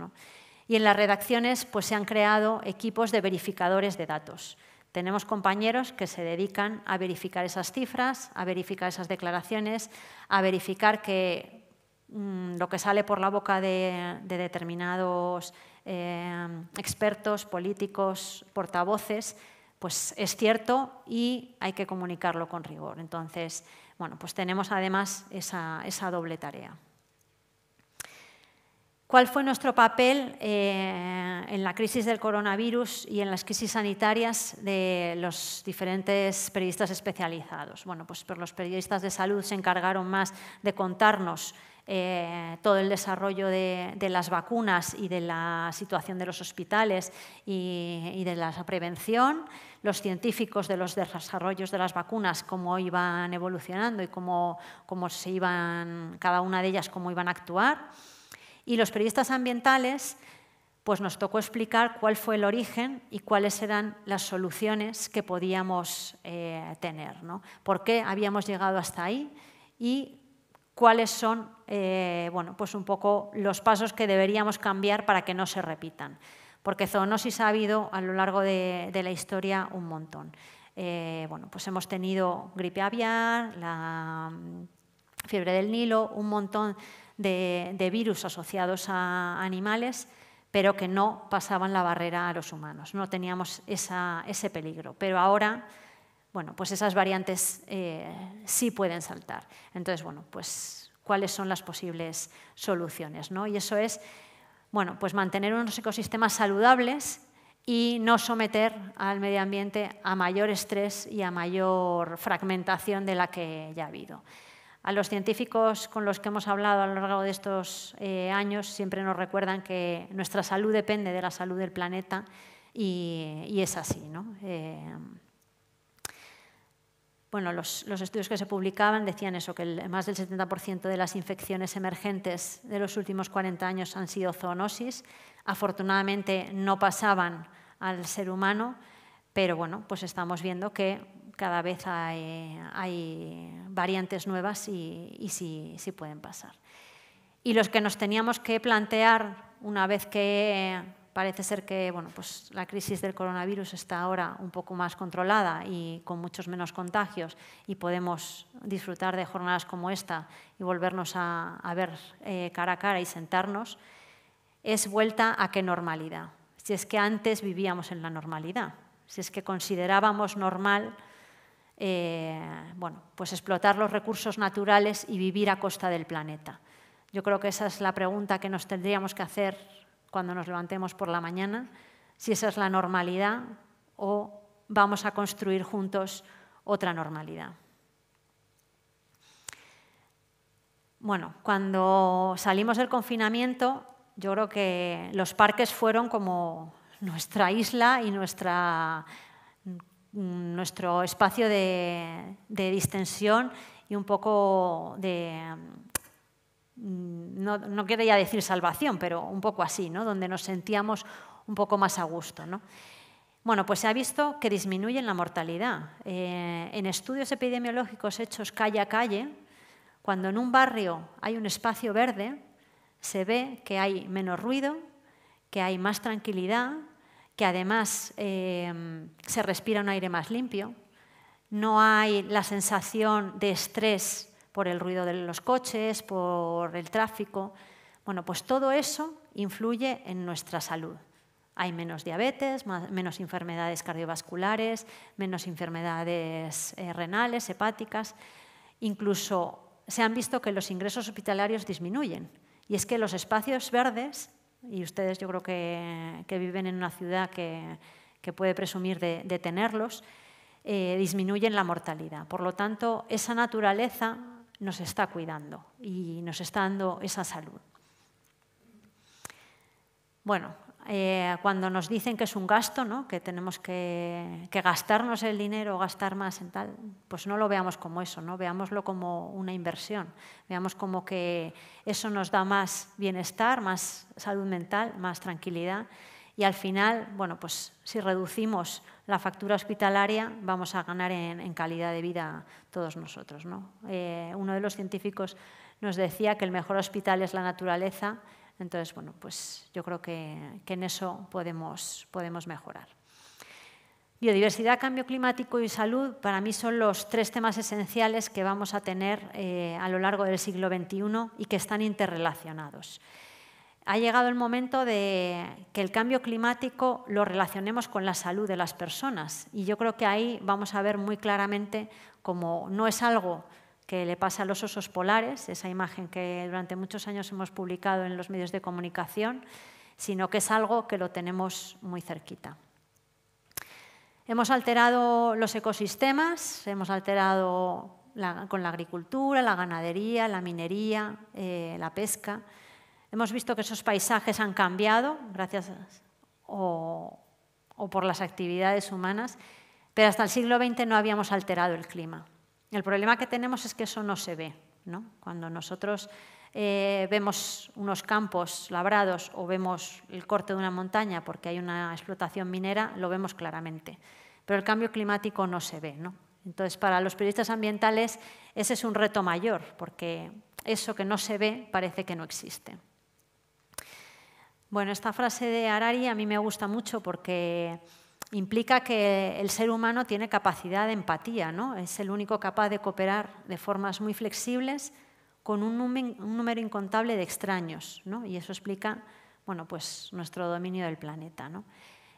Y en las redacciones pues, se han creado equipos de verificadores de datos. Tenemos compañeros que se dedican a verificar esas cifras, a verificar esas declaraciones, a verificar que Mm, lo que sale por la boca de, determinados eh, expertos, políticos, portavoces, pues es cierto y hay que comunicarlo con rigor. Entonces, bueno, pues tenemos además esa, doble tarea. ¿Cuál fue nuestro papel eh, en la crisis del coronavirus y en las crisis sanitarias de los diferentes periodistas especializados? Bueno, pues, pues los periodistas de salud se encargaron más de contarnos eh, todo el desarrollo de, las vacunas y de la situación de los hospitales y, de la prevención, los científicos de los desarrollos de las vacunas, cómo iban evolucionando y cómo, cómo se iban, cada una de ellas, cómo iban a actuar. Y los periodistas ambientales, pues nos tocó explicar cuál fue el origen y cuáles eran las soluciones que podíamos eh, tener, ¿no? por qué habíamos llegado hasta ahí y cuáles son eh, bueno, pues un poco los pasos que deberíamos cambiar para que no se repitan. Porque zoonosis ha habido a lo largo de, la historia un montón. Eh, bueno, pues hemos tenido gripe aviar, la mm, fiebre del Nilo, un montón de, virus asociados a animales pero que no pasaban la barrera a los humanos, no teníamos ese peligro. Pero ahora, bueno, pues esas variantes eh, sí pueden saltar. Entonces, bueno, pues cuáles son las posibles soluciones. Y eso es bueno, pues mantener unos ecosistemas saludables y no someter al medio ambiente a mayor estrés y a mayor fragmentación de la que ya ha habido. A los científicos con los que hemos hablado a lo largo de estos eh, años siempre nos recuerdan que nuestra salud depende de la salud del planeta y, es así. ¿no? Eh, bueno, los, estudios que se publicaban decían eso, que más del 70% de las infecciones emergentes de los últimos 40 años han sido zoonosis. Afortunadamente no pasaban al ser humano, pero bueno, pues estamos viendo que cada vez hay, variantes nuevas y, sí pueden pasar. Y los que nos teníamos que plantear una vez que Parece ser que bueno, pues la crisis del coronavirus está ahora un poco más controlada y con muchos menos contagios y podemos disfrutar de jornadas como esta y volvernos a, ver eh, cara a cara y sentarnos. Es vuelta a qué normalidad. Si es que antes vivíamos en la normalidad, si es que considerábamos normal eh, bueno, pues explotar los recursos naturales y vivir a costa del planeta. Yo creo que esa es la pregunta que nos tendríamos que hacer cuando nos levantemos por la mañana, si esa es la normalidad o vamos a construir juntos otra normalidad. Bueno, cuando salimos del confinamiento, yo creo que los parques fueron como nuestra isla y nuestra, nuestro espacio de distensión y un poco de, Mm, no, no quería decir salvación, pero un poco así, ¿no? donde nos sentíamos un poco más a gusto. Bueno, pues se ha visto que disminuye la mortalidad. Eh, en estudios epidemiológicos hechos calle a calle, cuando en un barrio hay un espacio verde, se ve que hay menos ruido, que hay más tranquilidad, que además em, se respira un aire más limpio, no hay la sensación de estrés por el ruido de los coches, por el tráfico. Bueno, pues todo eso influye en nuestra salud. Hay menos diabetes, menos enfermedades cardiovasculares, menos enfermedades eh, renales, hepáticas. Incluso se han visto que los ingresos hospitalarios disminuyen. Y es que los espacios verdes, y ustedes yo creo que, viven en una ciudad que, puede presumir de, tenerlos, eh, disminuyen la mortalidad. Por lo tanto, esa naturaleza nos está cuidando y nos está dando esa salud. Bueno, eh, cuando nos dicen que es un gasto, ¿no? que tenemos que, gastarnos el dinero o gastar más en tal, pues no lo veamos como eso, ¿no? veámoslo como una inversión, veamos como que eso nos da más bienestar, más salud mental, más tranquilidad y al final, bueno, pues si reducimos la factura hospitalaria, vamos a ganar en, calidad de vida todos nosotros. ¿no? Eh, uno de los científicos nos decía que el mejor hospital es la naturaleza, entonces, bueno, pues yo creo que, en eso podemos, mejorar. Biodiversidad, cambio climático y salud para mí son los tres temas esenciales que vamos a tener eh, a lo largo del siglo XXI y que están interrelacionados ha llegado el momento de que el cambio climático lo relacionemos con la salud de las personas. Y yo creo que ahí vamos a ver muy claramente cómo no es algo que le pasa a los osos polares, esa imagen que durante muchos años hemos publicado en los medios de comunicación, sino que es algo que lo tenemos muy cerquita. Hemos alterado los ecosistemas, hemos alterado con la agricultura, la ganadería, la minería, eh, la pesca. Hemos visto que esos paisajes han cambiado gracias o, por las actividades humanas, pero hasta el siglo XX no habíamos alterado el clima. El problema que tenemos es que eso no se ve. ¿no? Cuando nosotros eh, vemos unos campos labrados o vemos el corte de una montaña porque hay una explotación minera, lo vemos claramente. Pero el cambio climático no se ve. Entonces, para los periodistas ambientales, ese es un reto mayor, porque eso que no se ve parece que no existe. Bueno, esta frase de Arari a mí me gusta mucho porque implica que el ser humano tiene capacidad de empatía, ¿no? Es el único capaz de cooperar de formas muy flexibles con un, número incontable de extraños, ¿no? Y eso explica, bueno, pues nuestro dominio del planeta, ¿no?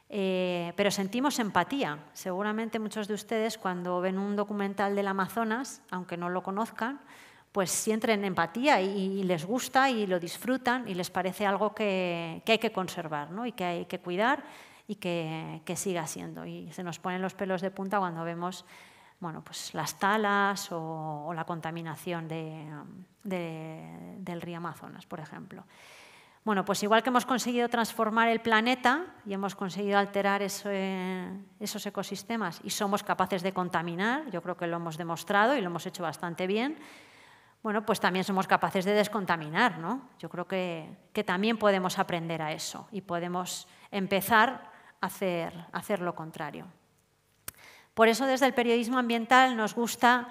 Eh, pero sentimos empatía. Seguramente muchos de ustedes cuando ven un documental del Amazonas, aunque no lo conozcan, pues si en empatía y, les gusta y lo disfrutan y les parece algo que, que hay que conservar ¿no? y que hay que cuidar y que, que, siga siendo. Y se nos ponen los pelos de punta cuando vemos bueno, pues las talas o, la contaminación de, del río Amazonas, por ejemplo. Bueno, pues igual que hemos conseguido transformar el planeta y hemos conseguido alterar esos ecosistemas y somos capaces de contaminar, yo creo que lo hemos demostrado y lo hemos hecho bastante bien, bueno, pues también somos capaces de descontaminar, ¿no? Yo creo que, también podemos aprender a eso y podemos empezar a hacer, lo contrario. Por eso desde el periodismo ambiental nos gusta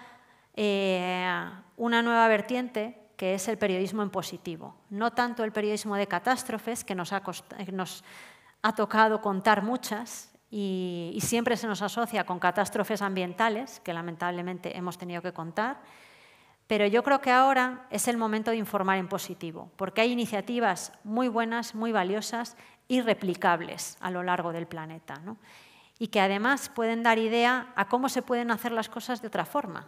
eh, una nueva vertiente que es el periodismo en positivo. No tanto el periodismo de catástrofes, que nos ha, eh, tocado contar muchas y siempre se nos asocia con catástrofes ambientales, que lamentablemente hemos tenido que contar, pero yo creo que ahora es el momento de informar en positivo, porque hay iniciativas muy buenas, muy valiosas y replicables a lo largo del planeta. Y que además pueden dar idea a cómo se pueden hacer las cosas de otra forma.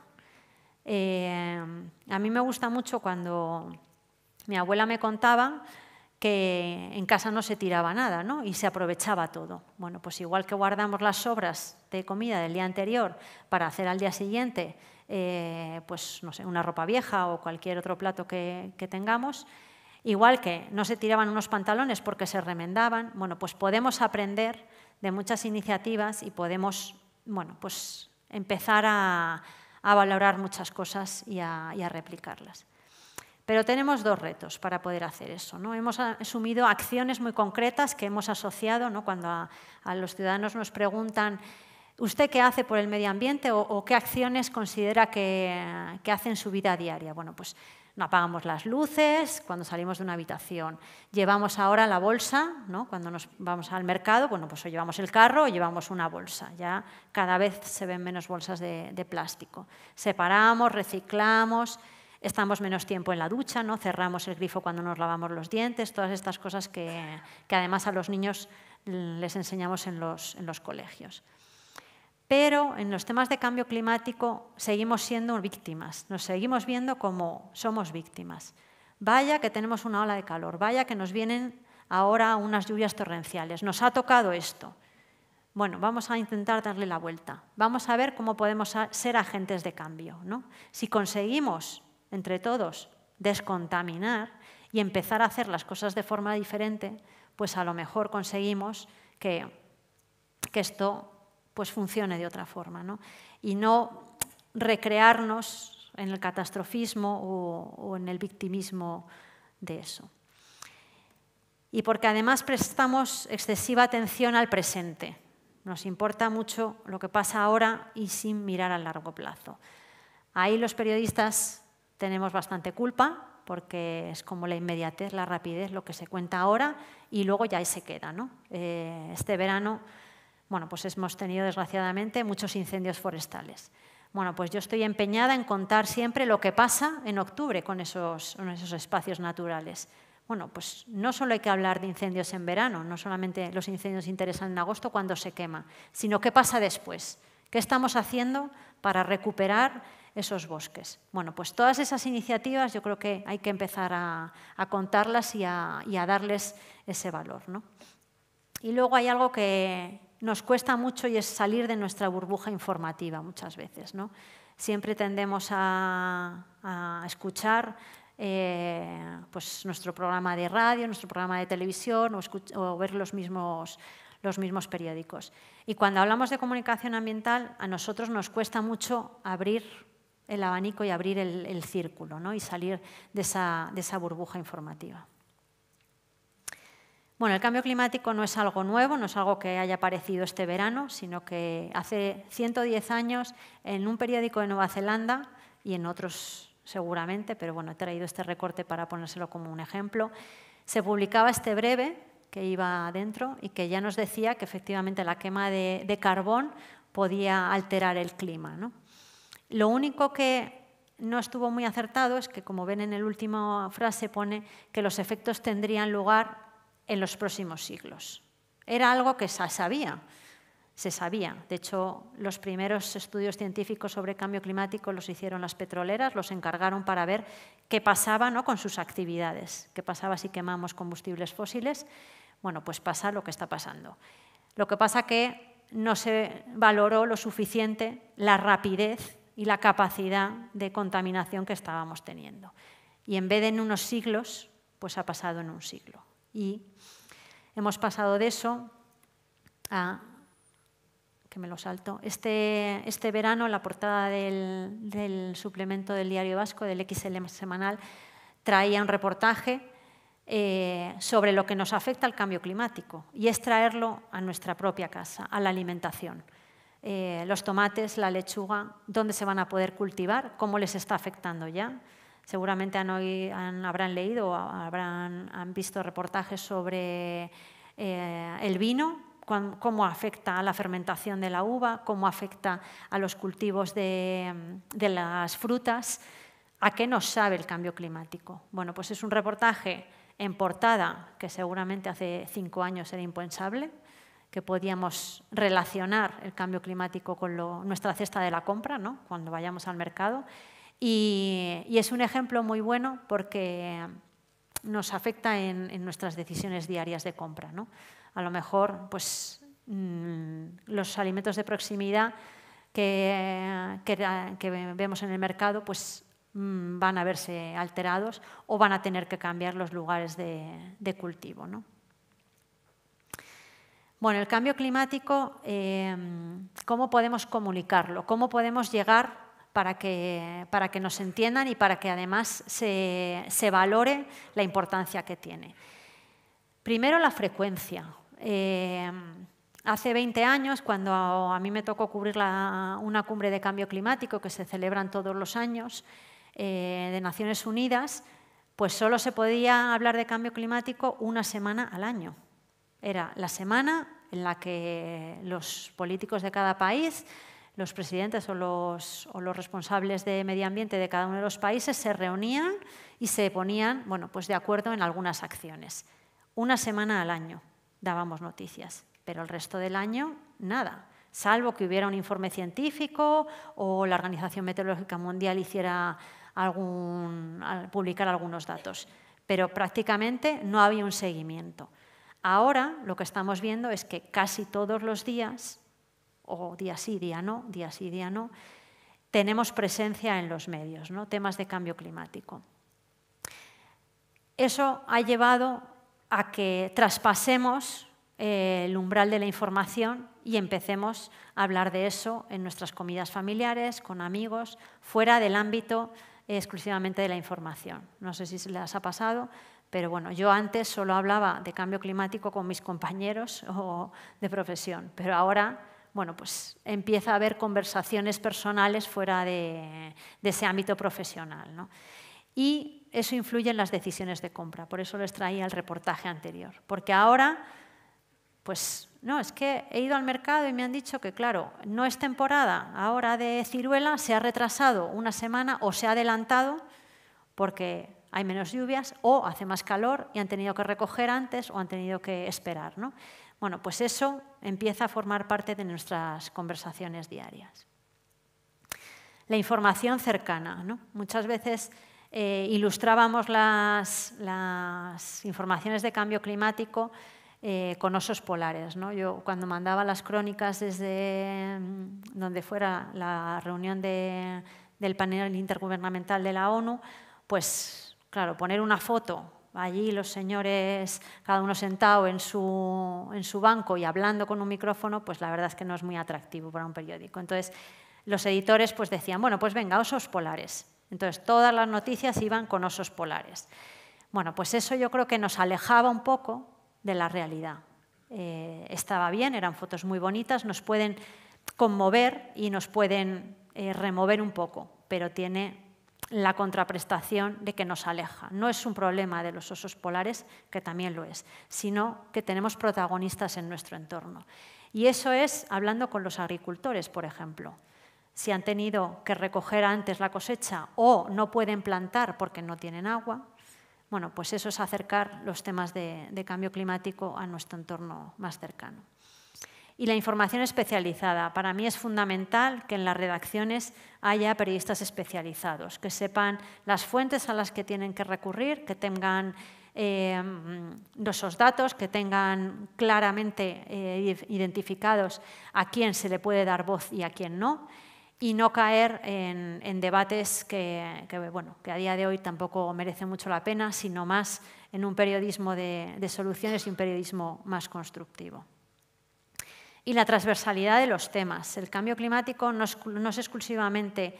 Eh, a mí me gusta mucho cuando mi abuela me contaba que en casa no se tiraba nada y se aprovechaba todo. Bueno, pues igual que guardamos las sobras de comida del día anterior para hacer al día siguiente eh, pues, no sé, una ropa vieja o cualquier otro plato que, tengamos. Igual que no se tiraban unos pantalones porque se remendaban, bueno, pues podemos aprender de muchas iniciativas y podemos, bueno, pues empezar a, valorar muchas cosas y a, replicarlas. Pero tenemos dos retos para poder hacer eso. ¿no? Hemos asumido acciones muy concretas que hemos asociado ¿no? cuando a los ciudadanos nos preguntan ¿Usted qué hace por el medio ambiente o, qué acciones considera que, hace en su vida diaria? Bueno, pues no apagamos las luces cuando salimos de una habitación. Llevamos ahora la bolsa, ¿no? cuando nos vamos al mercado, bueno, pues o llevamos el carro o llevamos una bolsa. Ya cada vez se ven menos bolsas de, plástico. Separamos, reciclamos, estamos menos tiempo en la ducha, ¿no? cerramos el grifo cuando nos lavamos los dientes, todas estas cosas que, además a los niños les enseñamos en los colegios pero en los temas de cambio climático seguimos siendo víctimas, nos seguimos viendo como somos víctimas. Vaya que tenemos una ola de calor, vaya que nos vienen ahora unas lluvias torrenciales, nos ha tocado esto. Bueno, vamos a intentar darle la vuelta, vamos a ver cómo podemos ser agentes de cambio. ¿no? Si conseguimos, entre todos, descontaminar y empezar a hacer las cosas de forma diferente, pues a lo mejor conseguimos que, que esto pues funcione de otra forma. ¿no? Y no recrearnos en el catastrofismo o, en el victimismo de eso. Y porque además prestamos excesiva atención al presente. Nos importa mucho lo que pasa ahora y sin mirar a largo plazo. Ahí los periodistas tenemos bastante culpa porque es como la inmediatez, la rapidez, lo que se cuenta ahora y luego ya ahí se queda. ¿no? Eh, este verano bueno, pues hemos tenido desgraciadamente muchos incendios forestales. Bueno, pues yo estoy empeñada en contar siempre lo que pasa en octubre con esos, esos espacios naturales. Bueno, pues no solo hay que hablar de incendios en verano, no solamente los incendios interesan en agosto cuando se quema, sino qué pasa después, qué estamos haciendo para recuperar esos bosques. Bueno, pues todas esas iniciativas yo creo que hay que empezar a, contarlas y a, darles ese valor. Y luego hay algo que, nos cuesta mucho y es salir de nuestra burbuja informativa muchas veces. Siempre tendemos a, escuchar eh, pues, nuestro programa de radio, nuestro programa de televisión o, ver los mismos, periódicos. Y cuando hablamos de comunicación ambiental, a nosotros nos cuesta mucho abrir el abanico y abrir el, círculo ¿no? y salir de esa burbuja informativa. Bueno, el cambio climático no es algo nuevo, no es algo que haya aparecido este verano, sino que hace 110 años en un periódico de Nueva Zelanda y en otros seguramente, pero bueno, he traído este recorte para ponérselo como un ejemplo, se publicaba este breve que iba adentro y que ya nos decía que efectivamente la quema de, carbón podía alterar el clima. Lo único que no estuvo muy acertado es que, como ven en la última frase, pone que los efectos tendrían lugar en los próximos siglos. Era algo que se sabía, se sabía. De hecho, los primeros estudios científicos sobre cambio climático los hicieron las petroleras, los encargaron para ver qué pasaba con sus actividades, qué pasaba si quemamos combustibles fósiles. Bueno, pues pasa lo que está pasando. Lo que pasa que no se valoró lo suficiente la rapidez y la capacidad de contaminación que estábamos teniendo. Y en vez de en unos siglos, pues ha pasado en un siglo. Y hemos pasado de eso a que me lo salto. Este, este verano, la portada del, suplemento del Diario Vasco, del XL semanal, traía un reportaje eh, sobre lo que nos afecta al cambio climático y es traerlo a nuestra propia casa, a la alimentación. Eh, los tomates, la lechuga, dónde se van a poder cultivar, cómo les está afectando ya. Seguramente han, habrán leído o habrán, han visto reportajes sobre eh, el vino, cómo afecta a la fermentación de la uva, cómo afecta a los cultivos de, las frutas. ¿A qué nos sabe el cambio climático? Bueno, pues es un reportaje en portada que seguramente hace cinco años era impensable, que podíamos relacionar el cambio climático con nuestra cesta de la compra, ¿no? cuando vayamos al mercado. Y, es un ejemplo muy bueno porque nos afecta en, nuestras decisiones diarias de compra. A lo mejor pues, mm, los alimentos de proximidad que, vemos en el mercado pues, mm, van a verse alterados o van a tener que cambiar los lugares de, cultivo. Bueno, el cambio climático, eh, ¿cómo podemos comunicarlo? ¿Cómo podemos llegar para que, nos entiendan y para que además se, valore la importancia que tiene. Primero, la frecuencia. Eh, hace 20 años, cuando a mí me tocó cubrir una cumbre de cambio climático que se celebran todos los años eh, de Naciones Unidas, pues solo se podía hablar de cambio climático una semana al año. Era la semana en la que los políticos de cada país los presidentes o los, responsables de medio ambiente de cada uno de los países se reunían y se ponían bueno, pues de acuerdo en algunas acciones. Una semana al año dábamos noticias, pero el resto del año nada, salvo que hubiera un informe científico o la Organización Meteorológica Mundial hiciera algún, publicar algunos datos. Pero prácticamente no había un seguimiento. Ahora lo que estamos viendo es que casi todos los días o día sí, día no, día sí, día no, tenemos presencia en los medios, ¿no? temas de cambio climático. Eso ha llevado a que traspasemos eh, el umbral de la información y empecemos a hablar de eso en nuestras comidas familiares, con amigos, fuera del ámbito exclusivamente de la información. No sé si se les ha pasado, pero bueno, yo antes solo hablaba de cambio climático con mis compañeros o de profesión, pero ahora bueno, pues empieza a haber conversaciones personales fuera de, ese ámbito profesional. Y eso influye en las decisiones de compra, por eso les traía el reportaje anterior. Porque ahora, pues no, es que he ido al mercado y me han dicho que, claro, no es temporada ahora de ciruela, se ha retrasado una semana o se ha adelantado porque hay menos lluvias o hace más calor y han tenido que recoger antes o han tenido que esperar. ¿no? Bueno, pues eso empieza a formar parte de nuestras conversaciones diarias. La información cercana. Muchas veces eh, ilustrábamos las, informaciones de cambio climático eh, con osos polares. Yo cuando mandaba las crónicas desde mm, donde fuera la reunión del panel intergubernamental de la ONU, pues claro, poner una foto allí los señores, cada uno sentado en su, banco y hablando con un micrófono, pues la verdad es que no es muy atractivo para un periódico. Entonces, los editores pues decían, bueno, pues venga, osos polares. Entonces, todas las noticias iban con osos polares. Bueno, pues eso yo creo que nos alejaba un poco de la realidad. Eh, estaba bien, eran fotos muy bonitas, nos pueden conmover y nos pueden eh, remover un poco, pero tiene la contraprestación de que nos aleja. No es un problema de los osos polares, que también lo es, sino que tenemos protagonistas en nuestro entorno. Y eso es hablando con los agricultores, por ejemplo. Si han tenido que recoger antes la cosecha o no pueden plantar porque no tienen agua, bueno, pues eso es acercar los temas de, cambio climático a nuestro entorno más cercano y la información especializada. Para mí es fundamental que en las redacciones haya periodistas especializados, que sepan las fuentes a las que tienen que recurrir, que tengan eh, esos datos, que tengan claramente eh, identificados a quién se le puede dar voz y a quién no, y no caer en, debates que, a día de hoy tampoco merece mucho la pena, sino más en un periodismo de soluciones y un periodismo más constructivo y la transversalidad de los temas. El cambio climático no es, exclusivamente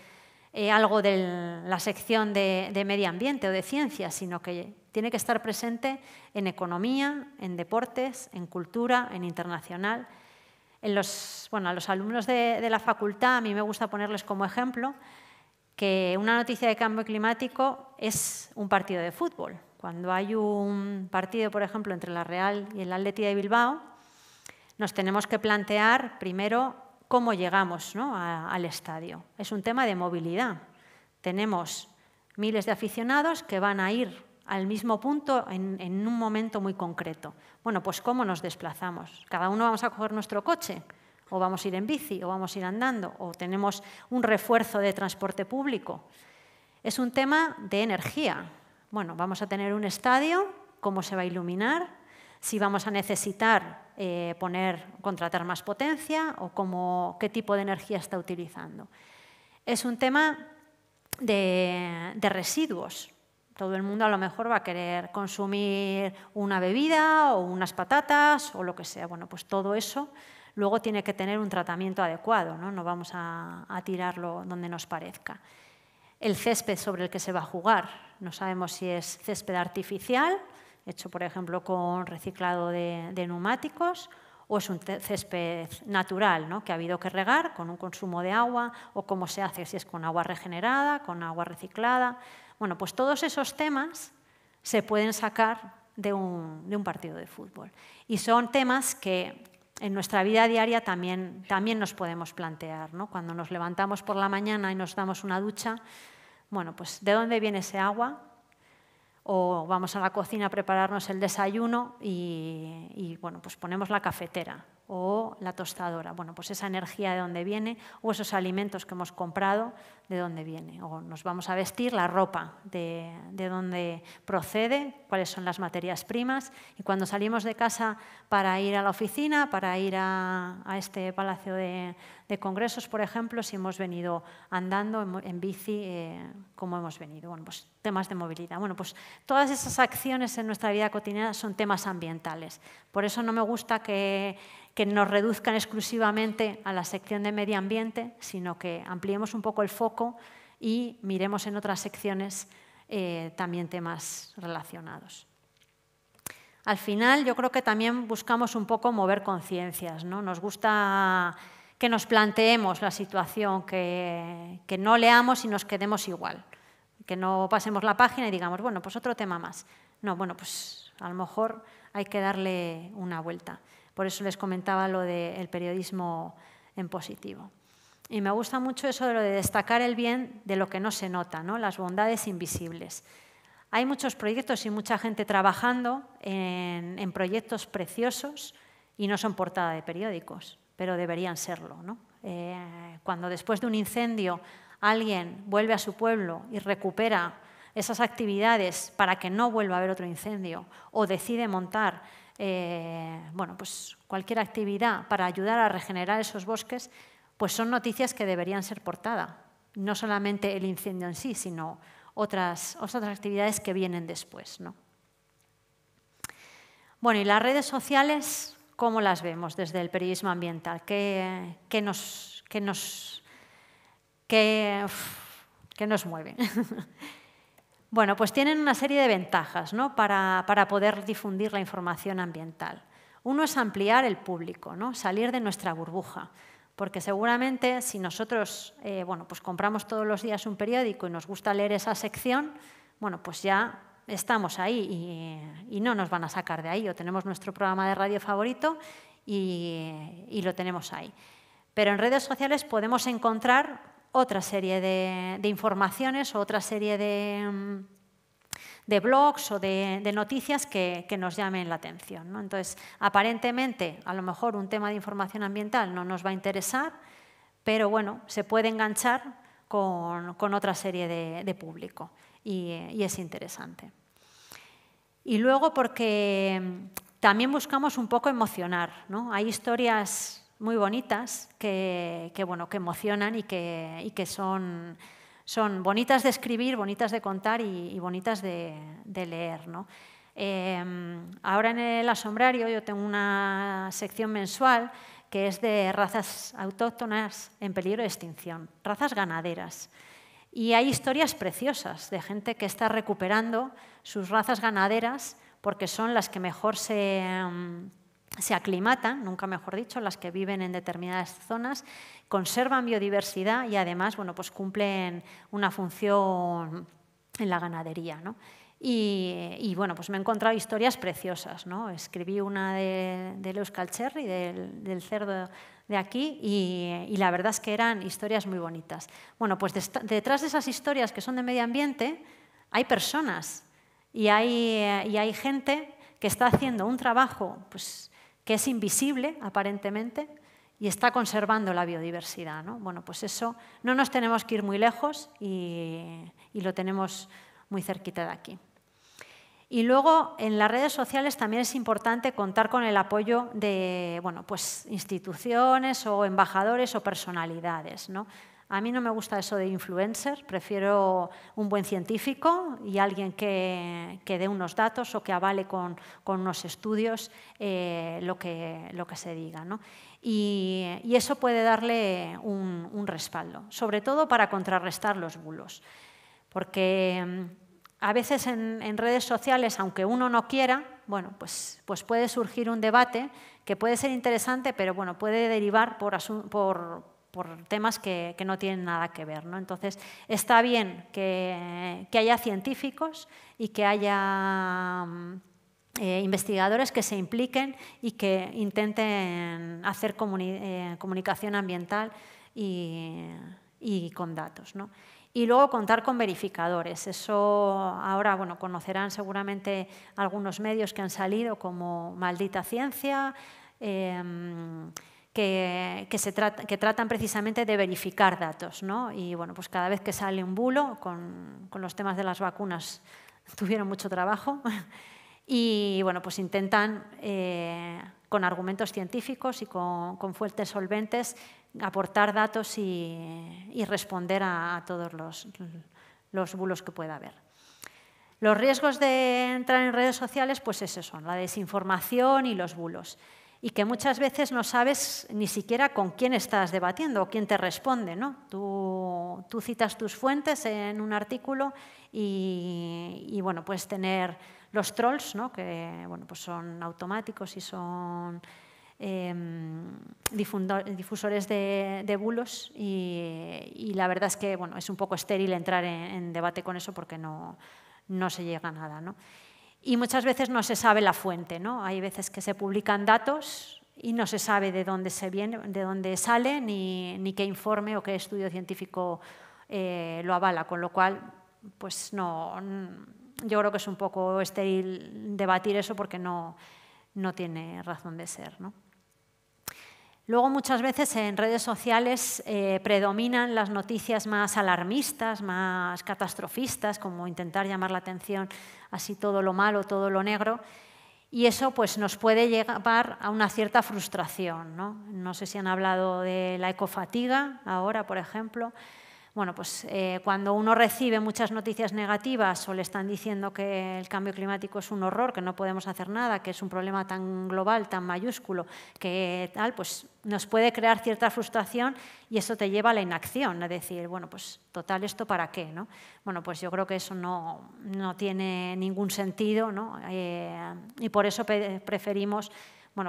eh, algo de la sección de, medio ambiente o de ciencia, sino que tiene que estar presente en economía, en deportes, en cultura, en internacional. En los, bueno, a los alumnos de, de la facultad a mí me gusta ponerles como ejemplo que una noticia de cambio climático es un partido de fútbol. Cuando hay un partido, por ejemplo, entre la Real y el Atleti de Bilbao, nos tenemos que plantear primero cómo llegamos al estadio. Es un tema de movilidad. Tenemos miles de aficionados que van a ir al mismo punto en, en, un momento muy concreto. Bueno, pues ¿cómo nos desplazamos? Cada uno vamos a coger nuestro coche, o vamos a ir en bici, o vamos a ir andando, o tenemos un refuerzo de transporte público. Es un tema de energía. Bueno, vamos a tener un estadio, cómo se va a iluminar, si vamos a necesitar eh, poner, contratar más potencia o cómo, qué tipo de energía está utilizando. Es un tema de, residuos, todo el mundo a lo mejor va a querer consumir una bebida o unas patatas o lo que sea. Bueno, pues todo eso luego tiene que tener un tratamiento adecuado, no, no vamos a, tirarlo donde nos parezca. El césped sobre el que se va a jugar, no sabemos si es césped artificial hecho, por ejemplo, con reciclado de, neumáticos, o es un césped natural que ha habido que regar con un consumo de agua, o cómo se hace si es con agua regenerada, con agua reciclada. Bueno, pues todos esos temas se pueden sacar de un, partido de fútbol. Y son temas que en nuestra vida diaria también, también nos podemos plantear. ¿no? Cuando nos levantamos por la mañana y nos damos una ducha, bueno, pues ¿de dónde viene ese agua? o vamos a la cocina a prepararnos el desayuno y, bueno, pues ponemos la cafetera o la tostadora. Bueno, pues esa energía de dónde viene o esos alimentos que hemos comprado de dónde viene. O nos vamos a vestir la ropa, de, de dónde procede, cuáles son las materias primas. Y cuando salimos de casa para ir a la oficina, para ir a, a este palacio de, de, congresos, por ejemplo, si hemos venido andando en, bici, eh, cómo hemos venido. Bueno, pues temas de movilidad. Bueno, pues todas esas acciones en nuestra vida cotidiana son temas ambientales. Por eso no me gusta que que nos reduzcan exclusivamente a la sección de medio ambiente, sino que ampliemos un poco el foco y miremos en otras secciones eh, también temas relacionados. Al final, yo creo que también buscamos un poco mover conciencias. Nos gusta que nos planteemos la situación, que, no leamos y nos quedemos igual, que no pasemos la página y digamos, bueno, pues otro tema más. No, bueno, pues a lo mejor hay que darle una vuelta. Por eso les comentaba lo del periodismo en positivo. Y me gusta mucho eso de lo de destacar el bien de lo que no se nota, ¿no? las bondades invisibles. Hay muchos proyectos y mucha gente trabajando en, proyectos preciosos y no son portada de periódicos, pero deberían serlo. Eh, cuando después de un incendio alguien vuelve a su pueblo y recupera esas actividades para que no vuelva a haber otro incendio o decide montar eh, bueno, pues cualquier actividad para ayudar a regenerar esos bosques, pues son noticias que deberían ser portada. No solamente el incendio en sí, sino otras, otras actividades que vienen después. Bueno, y las redes sociales, ¿cómo las vemos desde el periodismo ambiental? ¿Qué, nos, qué mueve? bueno, pues tienen una serie de ventajas para, para poder difundir la información ambiental. Uno es ampliar el público, ¿no? salir de nuestra burbuja porque seguramente si nosotros eh, bueno, pues compramos todos los días un periódico y nos gusta leer esa sección, bueno, pues ya estamos ahí y, no nos van a sacar de ahí, o tenemos nuestro programa de radio favorito y, lo tenemos ahí. Pero en redes sociales podemos encontrar otra serie de informaciones o otra serie de mm, de blogs o de, noticias que, nos llamen la atención. ¿no? Entonces, aparentemente, a lo mejor un tema de información ambiental no nos va a interesar, pero bueno, se puede enganchar con, otra serie de, público y, es interesante. Y luego porque mm, también buscamos un poco emocionar. ¿no? Hay historias muy bonitas que, bueno, que emocionan y que, y que son son bonitas de escribir, bonitas de contar y, bonitas de, leer. Em, ahora en el asombrario yo tengo una sección mensual que es de razas autóctonas en peligro de extinción, razas ganaderas. Y hay historias preciosas de gente que está recuperando sus razas ganaderas porque son las que mejor se, em, se aclimatan, nunca mejor dicho, las que viven en determinadas zonas, conservan biodiversidad y además bueno, pues cumplen una función en la ganadería. Y, bueno, pues me he encontrado historias preciosas. ¿no? Escribí una de, Leus Calcherri, del, del cerdo de aquí y, la verdad es que eran historias muy bonitas. Bueno, pues detrás de esas historias que son de medio ambiente hay personas y hay, y hay gente que está haciendo un trabajo pues, que es invisible aparentemente y está conservando la biodiversidad. ¿no? Bueno, pues eso no nos tenemos que ir muy lejos y, lo tenemos muy cerquita de aquí. Y luego en las redes sociales también es importante contar con el apoyo de bueno, pues, instituciones o embajadores o personalidades. ¿no? A mí no me gusta eso de influencer, prefiero un buen científico y alguien que, que dé unos datos o que avale con, unos estudios eh, lo, que, lo que se diga. ¿no? Y, eso puede darle un, respaldo, sobre todo para contrarrestar los bulos. Porque mm, a veces en, en redes sociales, aunque uno no quiera, bueno, pues, pues puede surgir un debate que puede ser interesante, pero bueno, puede derivar por, por por temas que, no tienen nada que ver. ¿no? Entonces, está bien que, haya científicos y que haya mm, eh, investigadores que se impliquen y que intenten hacer eh, comunicación ambiental y, con datos. ¿no? Y luego contar con verificadores. Eso ahora bueno, conocerán seguramente algunos medios que han salido como Maldita Ciencia. Em, que, tratan precisamente de verificar datos. Y bueno, pues cada vez que sale un bulo, con, los temas de las vacunas tuvieron mucho trabajo, y bueno, pues intentan eh, con argumentos científicos y con, fuertes solventes aportar datos y, responder a, todos los, los bulos que pueda haber. Los riesgos de entrar en redes sociales, pues esos son, la desinformación y los bulos y que muchas veces no sabes ni siquiera con quién estás debatiendo o quién te responde. ¿no? Tú, citas tus fuentes en un artículo y, bueno, puedes tener los trolls, ¿no? que bueno, pues son automáticos y son em, difusores de, bulos y, la verdad es que bueno, es un poco estéril entrar en, debate con eso porque no, no se llega a nada. ¿no? y muchas veces no se sabe la fuente. ¿no? Hay veces que se publican datos y no se sabe de dónde, se viene, de dónde sale, ni, ni qué informe o qué estudio científico eh, lo avala, con lo cual pues no, yo creo que es un poco estéril debatir eso porque no, no tiene razón de ser. ¿no? Luego muchas veces en redes sociales eh, predominan las noticias más alarmistas, más catastrofistas, como intentar llamar la atención así todo lo malo, todo lo negro, y eso pues, nos puede llevar a una cierta frustración. ¿no? no sé si han hablado de la ecofatiga ahora, por ejemplo, bueno, pues eh, cuando uno recibe muchas noticias negativas o le están diciendo que el cambio climático es un horror, que no podemos hacer nada, que es un problema tan global, tan mayúsculo, que tal, pues nos puede crear cierta frustración y eso te lleva a la inacción, a decir, bueno, pues total, ¿esto para qué? ¿no? Bueno, pues yo creo que eso no, tiene ningún sentido ¿no? Eh, y por eso preferimos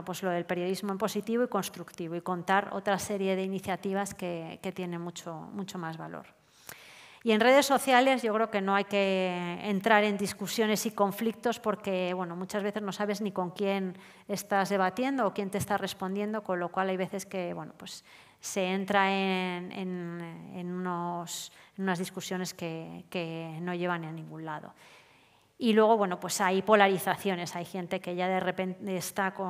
pues lo del periodismo en positivo y constructivo y contar otra serie de iniciativas que, que tienen mucho, más valor. Y en redes sociales yo creo que no hay que entrar en discusiones y conflictos porque muchas veces no sabes ni con quién estás debatiendo o quién te está respondiendo, con lo cual hay veces que pues se entra en, unas discusiones que no llevan a ningún lado. Y luego, bueno, pues hay polarizaciones, hay gente que ya de repente está con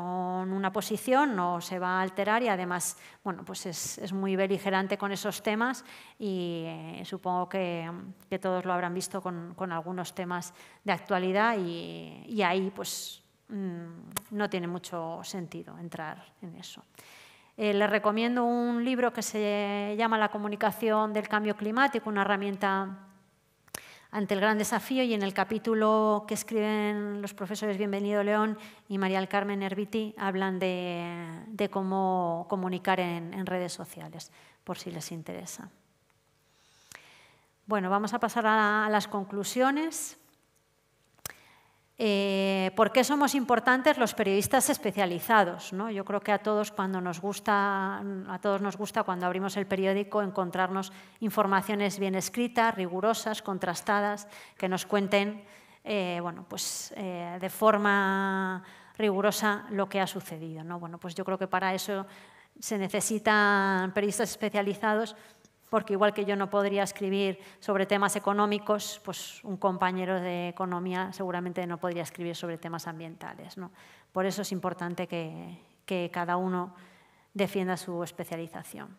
una posición, no se va a alterar y además, bueno, pues es, muy beligerante con esos temas y eh, supongo que, todos lo habrán visto con, algunos temas de actualidad y, ahí pues mm, no tiene mucho sentido entrar en eso. Eh, les recomiendo un libro que se llama La comunicación del cambio climático, una herramienta ante el gran desafío y en el capítulo que escriben los profesores Bienvenido León y María del Carmen Erviti, hablan de, cómo comunicar en redes sociales, por si les interesa. Bueno, vamos a pasar a, las conclusiones. Eh, ¿Por qué somos importantes los periodistas especializados? ¿no? Yo creo que a todos, cuando nos gusta, a todos nos gusta cuando abrimos el periódico encontrarnos informaciones bien escritas, rigurosas, contrastadas, que nos cuenten eh, pues, eh, de forma rigurosa lo que ha sucedido. ¿no? pues yo creo que para eso se necesitan periodistas especializados porque igual que yo no podría escribir sobre temas económicos, pues un compañero de economía seguramente no podría escribir sobre temas ambientales. Por eso es importante que, cada uno defienda su especialización.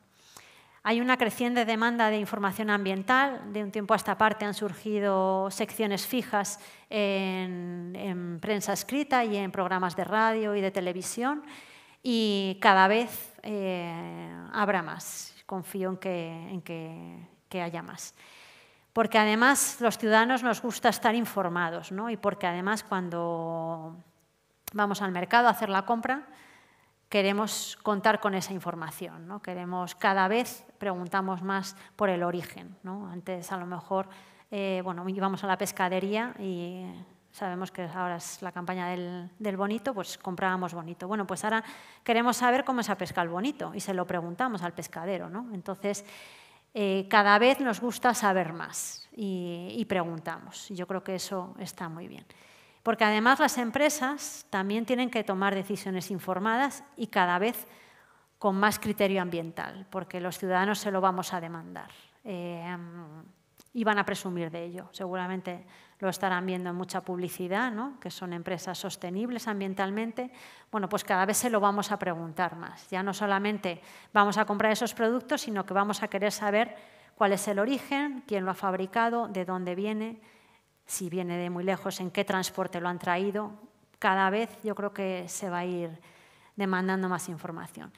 Hay una creciente demanda de información ambiental. De un tiempo a esta parte han surgido secciones fijas en, prensa escrita y en programas de radio y de televisión y cada vez eh, habrá más confío en que, haya más. Porque además los ciudadanos nos gusta estar informados, ¿no? Y porque además cuando vamos al mercado a hacer la compra, queremos contar con esa información, ¿no? Queremos cada vez preguntamos más por el origen, ¿no? Antes a lo mejor eh, íbamos a la pescadería y sabemos que ahora es la campaña del, bonito, pues comprábamos bonito. Bueno, pues ahora queremos saber cómo se pesca el bonito y se lo preguntamos al pescadero, ¿no? Entonces, eh, cada vez nos gusta saber más y, y preguntamos. Yo creo que eso está muy bien. Porque además las empresas también tienen que tomar decisiones informadas y cada vez con más criterio ambiental, porque los ciudadanos se lo vamos a demandar eh, y van a presumir de ello. Seguramente lo estarán viendo en mucha publicidad, ¿no? que son empresas sostenibles ambientalmente, bueno, pues cada vez se lo vamos a preguntar más. Ya no solamente vamos a comprar esos productos, sino que vamos a querer saber cuál es el origen, quién lo ha fabricado, de dónde viene, si viene de muy lejos, en qué transporte lo han traído. Cada vez yo creo que se va a ir demandando más información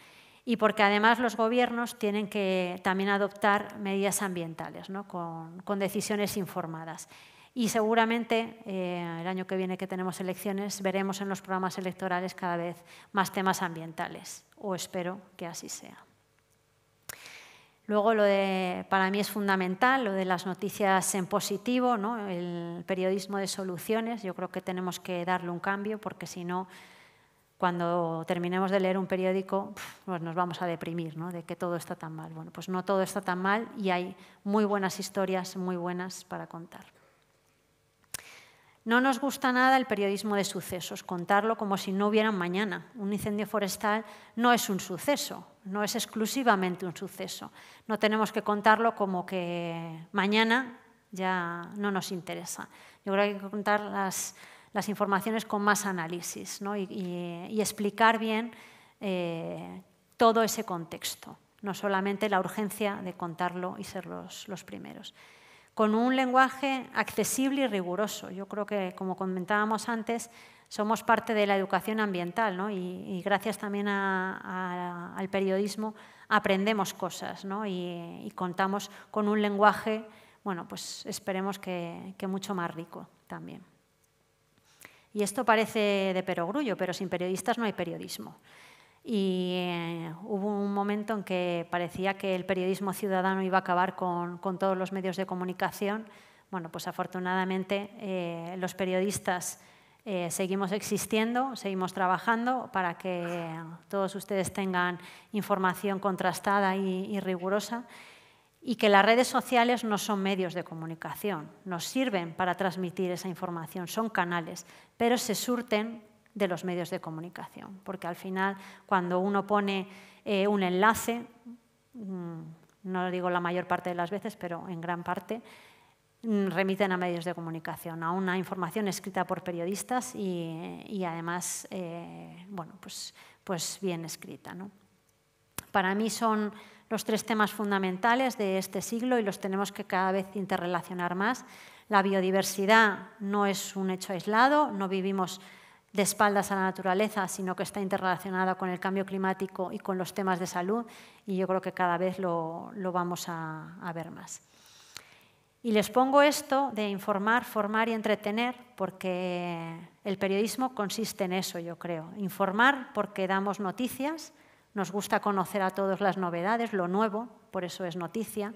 y porque además los gobiernos tienen que también adoptar medidas ambientales ¿no? con, con, decisiones informadas. Y seguramente eh, el año que viene que tenemos elecciones veremos en los programas electorales cada vez más temas ambientales, o espero que así sea. Luego, lo de, para mí es fundamental lo de las noticias en positivo, el periodismo de soluciones. Yo creo que tenemos que darle un cambio porque si no, cuando terminemos de leer un periódico, pues nos vamos a deprimir de que todo está tan mal. Bueno, pues no todo está tan mal y hay muy buenas historias, muy buenas para contar. No nos gusta nada el periodismo de sucesos, contarlo como si no hubiera mañana. Un incendio forestal no es un suceso, no es exclusivamente un suceso. No tenemos que contarlo como que mañana ya no nos interesa. Yo creo que hay que contar las, informaciones con más análisis y, explicar bien eh, todo ese contexto, no solamente la urgencia de contarlo y ser los primeros con un lenguaje accesible y riguroso. Yo creo que, como comentábamos antes, somos parte de la educación ambiental ¿no? y, gracias también al periodismo aprendemos cosas y, contamos con un lenguaje, bueno, pues esperemos que mucho más rico también. Y esto parece de perogrullo, pero sin periodistas no hay periodismo y eh, hubo un momento en que parecía que el periodismo ciudadano iba a acabar con, todos los medios de comunicación. Bueno, pues afortunadamente eh, los periodistas eh, seguimos existiendo, seguimos trabajando para que todos ustedes tengan información contrastada y, y rigurosa y que las redes sociales no son medios de comunicación, nos sirven para transmitir esa información, son canales, pero se surten de los medios de comunicación. Porque al final, cuando uno pone eh, un enlace, mm, no lo digo la mayor parte de las veces, pero en gran parte, mm, remiten a medios de comunicación, a una información escrita por periodistas y, además, eh, bueno, pues, pues bien escrita. Para mí son los tres temas fundamentales de este siglo y los tenemos que cada vez interrelacionar más. La biodiversidad no es un hecho aislado, no vivimos de espaldas a la naturaleza, sino que está interrelacionada con el cambio climático y con los temas de salud, y yo creo que cada vez lo, vamos a, a ver más. Y les pongo esto de informar, formar y entretener, porque el periodismo consiste en eso, yo creo. Informar porque damos noticias, nos gusta conocer a todos las novedades, lo nuevo, por eso es noticia.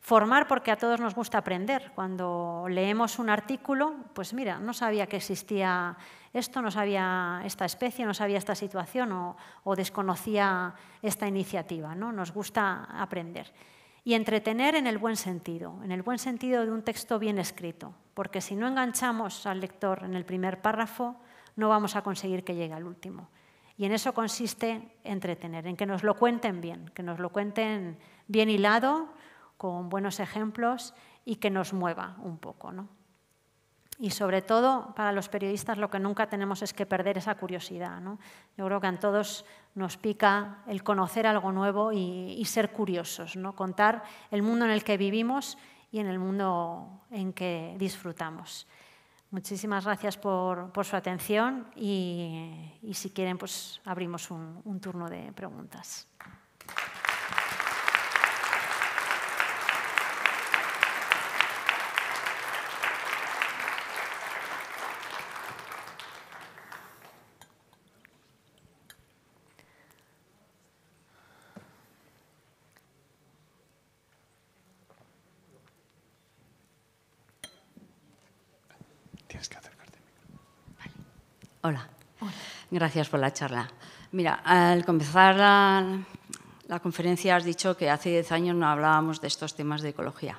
Formar porque a todos nos gusta aprender. Cuando leemos un artículo, pues mira, no sabía que existía esto, no sabía esta especie, no sabía esta situación o, desconocía esta iniciativa. ¿no? Nos gusta aprender. Y entretener en el buen sentido, en el buen sentido de un texto bien escrito, porque si no enganchamos al lector en el primer párrafo, no vamos a conseguir que llegue al último. Y en eso consiste entretener, en que nos lo cuenten bien, que nos lo cuenten bien hilado, con buenos ejemplos y que nos mueva un poco. ¿no? y sobre todo para los periodistas lo que nunca tenemos es que perder esa curiosidad. Yo creo que a todos nos pica el conocer algo nuevo y, ser curiosos, contar el mundo en el que vivimos y en el mundo en que disfrutamos. Muchísimas gracias por, su atención y, si quieren pues abrimos un turno de preguntas. Gracias por la charla. Mira, al comenzar la, conferencia has dicho que hace 10 años no hablábamos de estos temas de ecología.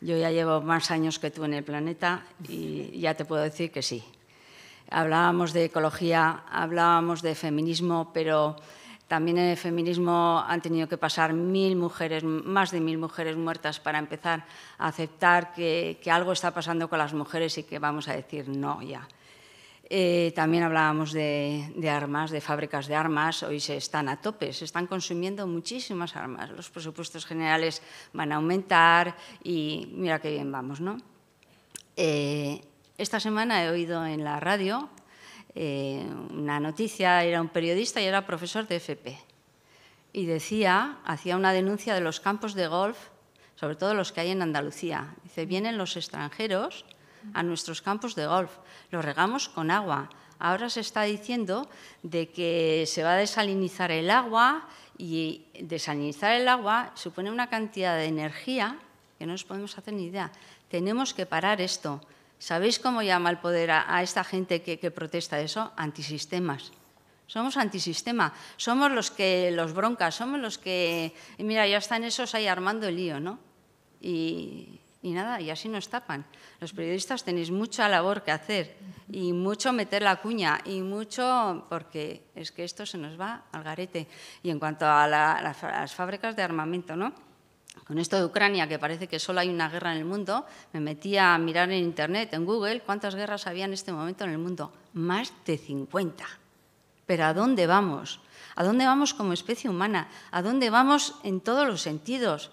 Yo ya llevo más años que tú en el planeta y ya te puedo decir que sí. Hablábamos de ecología, hablábamos de feminismo, pero también en el feminismo han tenido que pasar mil mujeres, más de mil mujeres muertas para empezar a aceptar que algo está pasando con las mujeres y que vamos a decir no ya. Eh, también hablábamos de, armas, de fábricas de armas. Hoy se están a tope, se están consumiendo muchísimas armas. Los presupuestos generales van a aumentar y mira qué bien vamos, ¿no? Eh, esta semana he oído en la radio eh, una noticia, era un periodista y era profesor de FP. Y decía, hacía una denuncia de los campos de golf, sobre todo los que hay en Andalucía. Dice, vienen los extranjeros a nuestros campos de golf, los regamos con agua. Ahora se está diciendo de que se va a desalinizar el agua y desalinizar el agua supone una cantidad de energía que no nos podemos hacer ni idea. Tenemos que parar esto. ¿Sabéis cómo llama el poder a, esta gente que, protesta eso? Antisistemas. Somos antisistema, somos los que los broncas, somos los que, mira, ya están esos ahí armando el lío, ¿no? Y y nada, y así nos tapan. Los periodistas tenéis mucha labor que hacer y mucho meter la cuña y mucho porque es que esto se nos va al garete. Y en cuanto a, las fábricas de armamento, ¿no? Con esto de Ucrania, que parece que solo hay una guerra en el mundo, me metí a mirar en Internet, en Google, cuántas guerras había en este momento en el mundo. Más de 50. Pero ¿a dónde vamos? ¿A dónde vamos como especie humana? ¿A dónde vamos en todos los sentidos?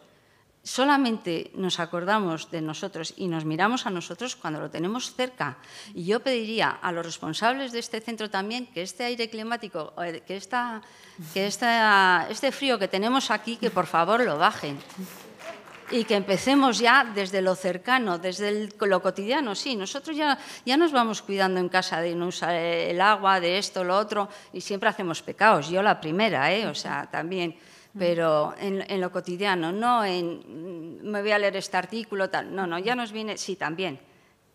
solamente nos acordamos de nosotros y nos miramos a nosotros cuando lo tenemos cerca. Y yo pediría a los responsables de este centro también que este aire climático, eh, que, que este frío que tenemos aquí, que por favor lo bajen. Y que empecemos ya desde lo cercano, desde lo cotidiano. Sí, nosotros ya, ya nos vamos cuidando en casa de no usar el agua, de esto, lo otro, y siempre hacemos pecados. Yo la primera, ¿eh? O sea, también pero en, lo cotidiano, no en mm, me voy a leer este artículo, tal. No, no, ya nos viene, sí, también,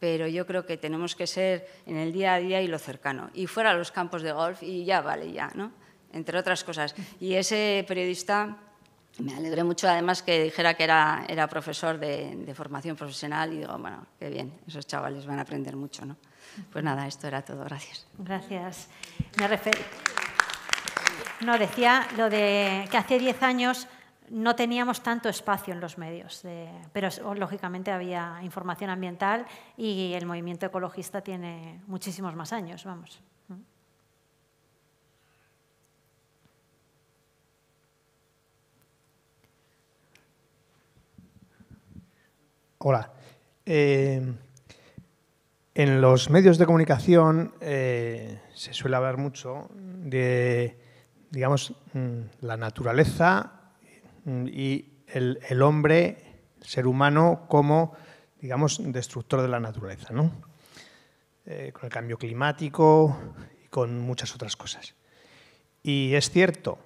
pero yo creo que tenemos que ser en el día a día y lo cercano, y fuera a los campos de golf y ya vale, ya, ¿no? Entre otras cosas. Y ese periodista, me alegré mucho además que dijera que era, era profesor de, formación profesional y digo, bueno, qué bien, esos chavales van a aprender mucho, ¿no? Pues nada, esto era todo, gracias. Gracias. Me no, decía lo de que hace 10 años no teníamos tanto espacio en los medios, pero lógicamente había información ambiental y el movimiento ecologista tiene muchísimos más años, vamos. Hola. Eh, en los medios de comunicación eh, se suele hablar mucho de digamos, mm, la naturaleza y el, el hombre, ser humano, como, digamos, destructor de la naturaleza, ¿no? Eh, con el cambio climático y con muchas otras cosas. Y es cierto,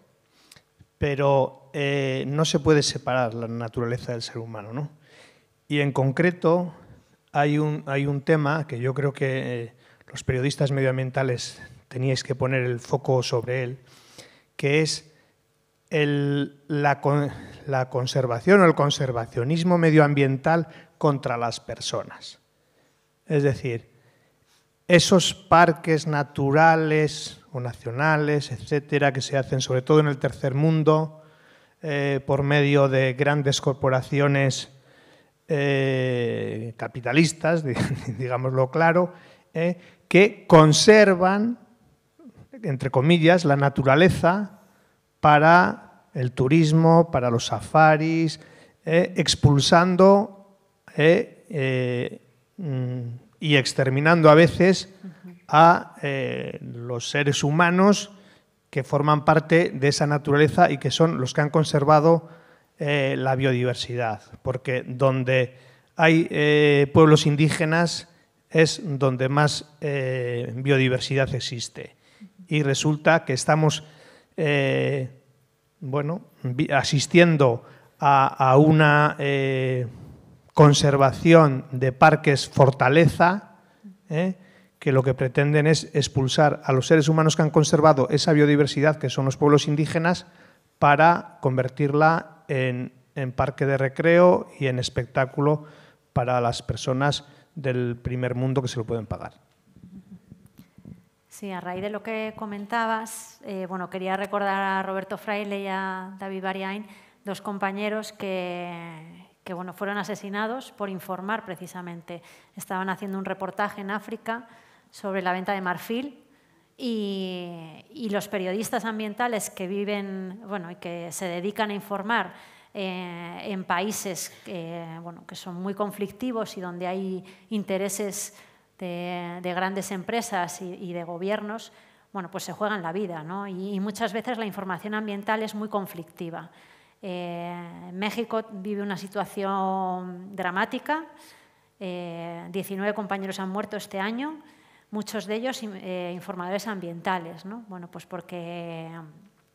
pero eh, no se puede separar la naturaleza del ser humano, ¿no? Y en concreto hay un, hay un tema que yo creo que eh, los periodistas medioambientales teníais que poner el foco sobre él, que es la, conservación o el conservacionismo medioambiental contra las personas. Es decir, esos parques naturales o nacionales, etcétera, que se hacen sobre todo en el tercer mundo eh, por medio de grandes corporaciones eh, capitalistas, digámoslo claro, eh, que conservan entre comillas, la naturaleza para el turismo, para los safaris, eh, expulsando eh, eh, mm, y exterminando a veces a los seres humanos que forman parte de esa naturaleza y que son los que han conservado la biodiversidad. Porque donde hay pueblos indígenas es donde más biodiversidad existe y resulta que estamos eh, bueno, asistiendo a, una eh, conservación de parques fortaleza, eh, que lo que pretenden es expulsar a los seres humanos que han conservado esa biodiversidad, que son los pueblos indígenas, para convertirla en parque de recreo y en espectáculo para las personas del primer mundo que se lo pueden pagar. Sí, a raíz de lo que comentabas, eh, bueno, quería recordar a Roberto Fraile y a David Bariain, dos compañeros que, bueno, fueron asesinados por informar precisamente. Estaban haciendo un reportaje en África sobre la venta de marfil y, los periodistas ambientales que viven, bueno, y que se dedican a informar eh, en países bueno, que son muy conflictivos y donde hay intereses de, grandes empresas y, de gobiernos, bueno, pues se juegan la vida, Y, muchas veces la información ambiental es muy conflictiva. Eh, México vive una situación dramática. 19 eh, compañeros han muerto este año, muchos de ellos eh, informadores ambientales, Bueno, pues porque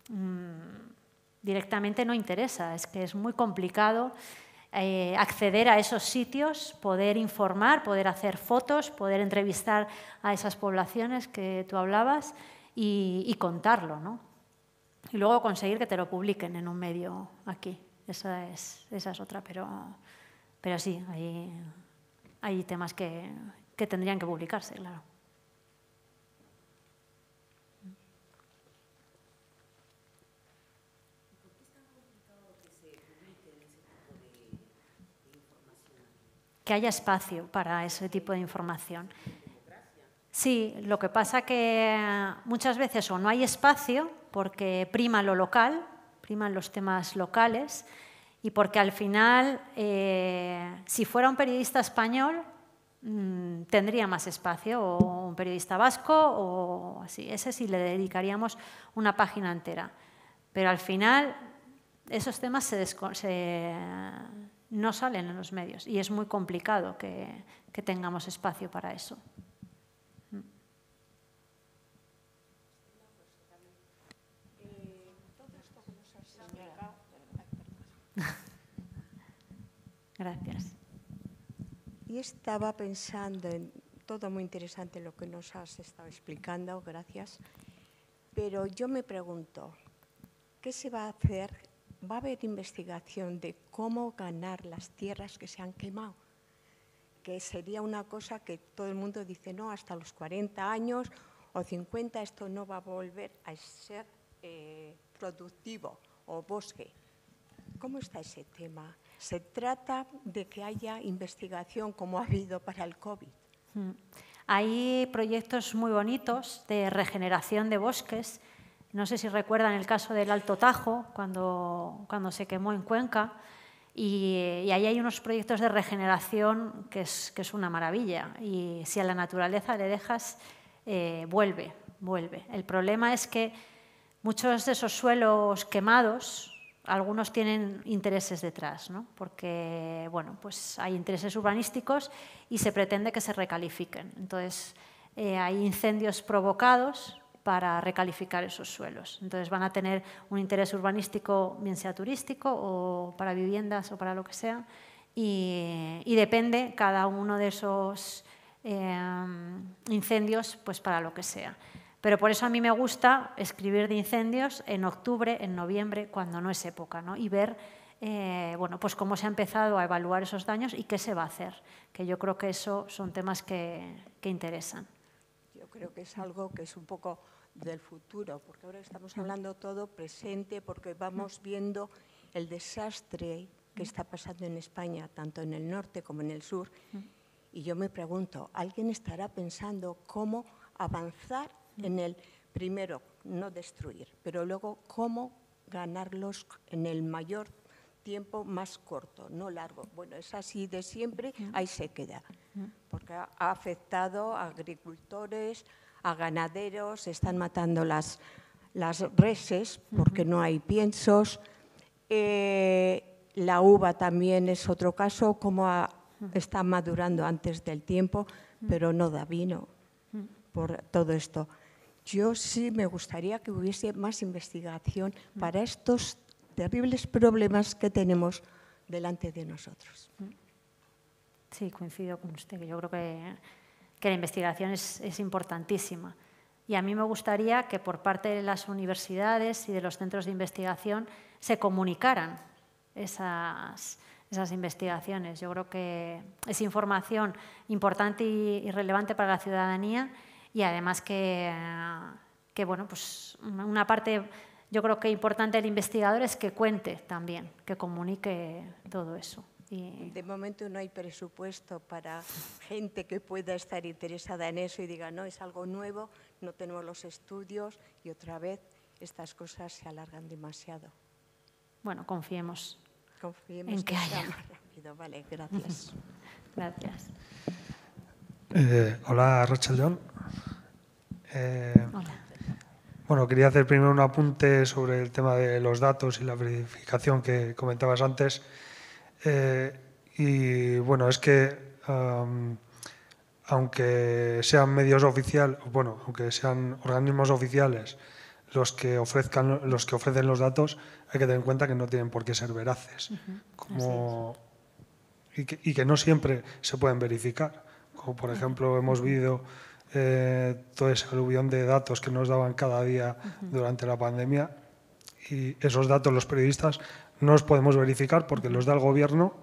mm, directamente no interesa, es que es muy complicado eh, acceder a esos sitios, poder informar, poder hacer fotos, poder entrevistar a esas poblaciones que tú hablabas y, y contarlo, ¿no? Y luego conseguir que te lo publiquen en un medio aquí. Esa es, esa es otra, pero, pero sí, hay, hay temas que, que tendrían que publicarse, claro. que haya espacio para ese tipo de información. Sí, lo que pasa que muchas veces o no hay espacio porque prima lo local, priman los temas locales y porque al final, eh, si fuera un periodista español, mm, tendría más espacio o un periodista vasco o así. Ese sí le dedicaríamos una página entera. Pero al final esos temas se, se, no salen en los medios y es muy complicado que, tengamos espacio para eso. Mm. Gracias. Y estaba pensando en todo muy interesante lo que nos has estado explicando, gracias. Pero yo me pregunto, ¿qué se va a hacer va a haber investigación de cómo ganar las tierras que se han quemado, que sería una cosa que todo el mundo dice, no, hasta los 40 años o 50 esto no va a volver a ser eh, productivo o bosque. ¿Cómo está ese tema? Se trata de que haya investigación como ha habido para el COVID. Mm. Hay proyectos muy bonitos de regeneración de bosques no sé si recuerdan el caso del Alto Tajo, cuando, se quemó en Cuenca, y, ahí hay unos proyectos de regeneración que es, una maravilla. Y si a la naturaleza le dejas, eh, vuelve, vuelve. El problema es que muchos de esos suelos quemados, algunos tienen intereses detrás, ¿no? porque bueno, pues hay intereses urbanísticos y se pretende que se recalifiquen. Entonces, eh, hay incendios provocados para recalificar esos suelos. Entonces van a tener un interés urbanístico, bien sea turístico o para viviendas o para lo que sea, y, depende cada uno de esos eh, incendios pues para lo que sea. Pero por eso a mí me gusta escribir de incendios en octubre, en noviembre, cuando no es época, ¿no? y ver eh, bueno, pues cómo se ha empezado a evaluar esos daños y qué se va a hacer, que yo creo que eso son temas que interesan. Yo creo que es algo que es un poco del futuro, porque ahora estamos mm. hablando todo presente, porque vamos mm. viendo el desastre que está pasando en España, tanto en el norte como en el sur. Mm. Y yo me pregunto, ¿alguien estará pensando cómo avanzar en el, primero, no destruir, pero luego cómo ganarlos en el mayor tiempo más corto, no largo. Bueno, es así de siempre, ahí se queda, porque ha afectado a agricultores, a ganaderos, están matando las, reses porque no hay piensos. Eh, la uva también es otro caso, como está madurando antes del tiempo, pero no da vino por todo esto. Yo sí me gustaría que hubiese más investigación para estos terribles problemas que tenemos delante de nosotros. Sí, coincido con usted. Yo creo que que la investigación es, importantísima. Y a mí me gustaría que por parte de las universidades y de los centros de investigación se comunicaran esas, investigaciones. Yo creo que es información importante y, relevante para la ciudadanía y además que, pues una parte yo creo que importante del investigador es que cuente también, que comunique todo eso. De momento no hay presupuesto para gente que pueda estar interesada en eso y diga, no, es algo nuevo, no tenemos los estudios y otra vez estas cosas se alargan demasiado. Bueno, confiemos, confiemos en que, haya. Vale, gracias. Eh, hola, Rachel Eh, Bueno, quería hacer primero un apunte sobre el tema de los datos y la verificación que comentabas antes. Eh, y bueno, es que aunque sean medios oficiales, bueno, aunque sean organismos oficiales los que ofrezcan los que ofrecen los datos, hay que tener en cuenta que no tienen por qué ser veraces. Como y que, no siempre se pueden verificar. Como por ejemplo hemos vivido eh, todo ese aluvión de datos que nos daban cada día durante la pandemia y esos datos los periodistas no los podemos verificar porque los da el gobierno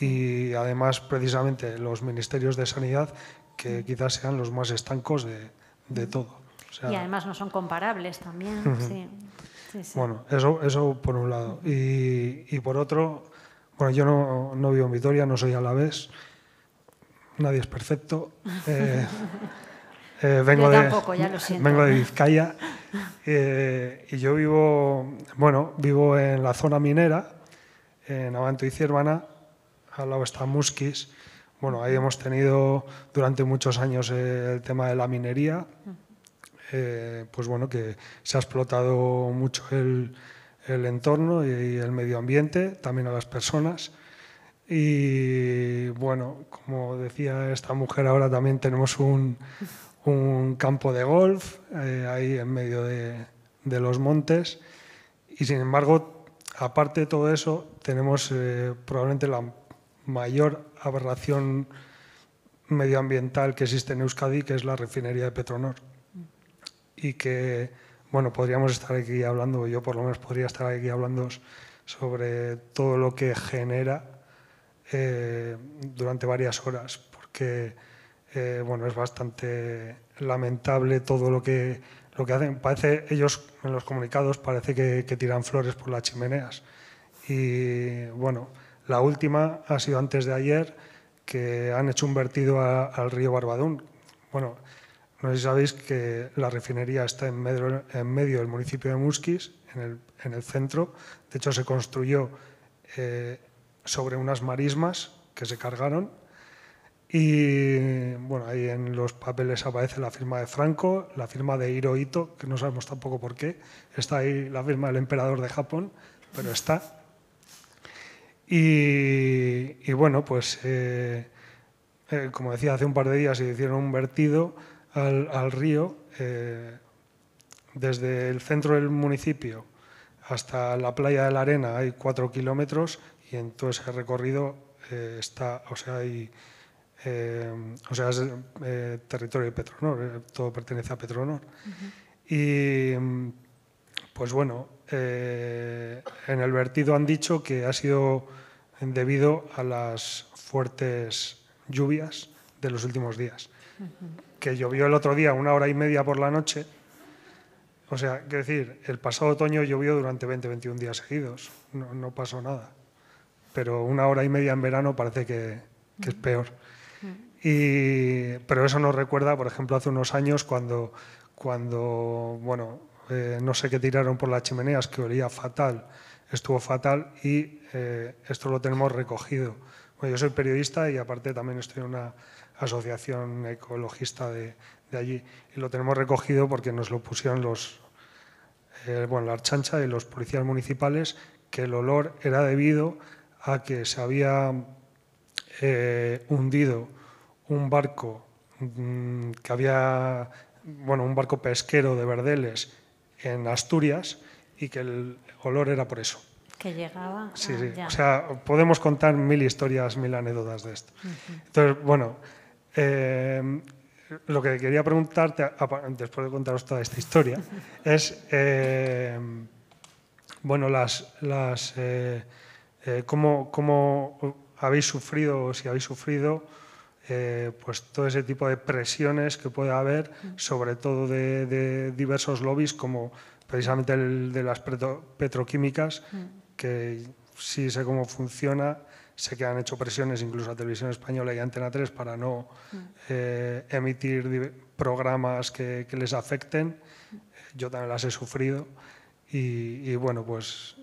y además precisamente los ministerios de sanidad que quizás sean los más estancos de, todo. y además no son comparables también. Bueno, eso, eso por un lado. Y, por otro, bueno, yo no, no, vivo en Vitoria, no soy a la vez nadie es perfecto. Eh, eh, vengo, vengo de Vizcaya Eh, y yo vivo, bueno, vivo en la zona minera, en Avanto y Ciervana, al lado está Musquis. Bueno, ahí hemos tenido durante muchos años el tema de la minería, eh, pues bueno, que se ha explotado mucho el, el entorno y el medio ambiente, también a las personas. Y bueno, como decía esta mujer, ahora también tenemos un, un campo de golf eh, ahí en medio de, los montes y sin embargo, aparte de todo eso, tenemos eh, probablemente la mayor aberración medioambiental que existe en Euskadi, que es la refinería de Petronor. Y que, bueno, podríamos estar aquí hablando, yo por lo menos podría estar aquí hablando sobre todo lo que genera eh, durante varias horas, porque eh, bueno, es bastante lamentable todo lo que, lo que hacen. Parece, ellos en los comunicados parece que, tiran flores por las chimeneas. Y bueno, la última ha sido antes de ayer, que han hecho un vertido al río Barbadún. Bueno, no sé si sabéis que la refinería está en medio, del municipio de Musquis, en el, centro. De hecho, se construyó eh, sobre unas marismas que se cargaron y bueno, ahí en los papeles aparece la firma de Franco, la firma de Hirohito, que no sabemos tampoco por qué. Está ahí la firma del emperador de Japón, pero está. Y, bueno, pues eh, eh, como decía, hace un par de días se hicieron un vertido al, río eh, desde el centro del municipio hasta la playa de la Arena hay cuatro kilómetros y en todo ese recorrido está, o sea, hay eh, o sea, es eh, territorio de Petronor, eh, todo pertenece a Petronor. Y mm, pues bueno, en el vertido han dicho que ha sido debido a las fuertes lluvias de los últimos días. Que llovió el otro día una hora y media por la noche. O sea, quiero decir, el pasado otoño llovió durante 20, 21 días seguidos. No, pasó nada. Pero una hora y media en verano parece que, es peor pero eso nos recuerda, por ejemplo, hace unos años cuando, cuando bueno, eh, no sé qué tiraron por las chimeneas, que olía fatal, estuvo fatal y eh, esto lo tenemos recogido. yo soy periodista y aparte también estoy en una asociación ecologista de, allí y lo tenemos recogido porque nos lo pusieron los, eh, bueno, la archancha y los policías municipales que el olor era debido a que se había hundido un barco mm, que había, bueno, un barco pesquero de Verdeles en Asturias y que el olor era por eso. Que llegaba. Ah, sí, sí. O sea, podemos contar mil historias, mil anécdotas de esto. Entonces, bueno, em, lo que quería preguntarte, después de contaros toda esta historia, es, em, bueno, las, las eh, eh, cómo, cómo habéis sufrido, o si habéis sufrido, eh, pues todo ese tipo de presiones que puede haber, sobre todo de, diversos lobbies, como precisamente el de las petroquímicas, que sí sé cómo funciona, sé que han hecho presiones incluso a Televisión Española y Antena 3 para no eh, emitir programas que, les afecten. Yo también las he sufrido. Y, bueno, pues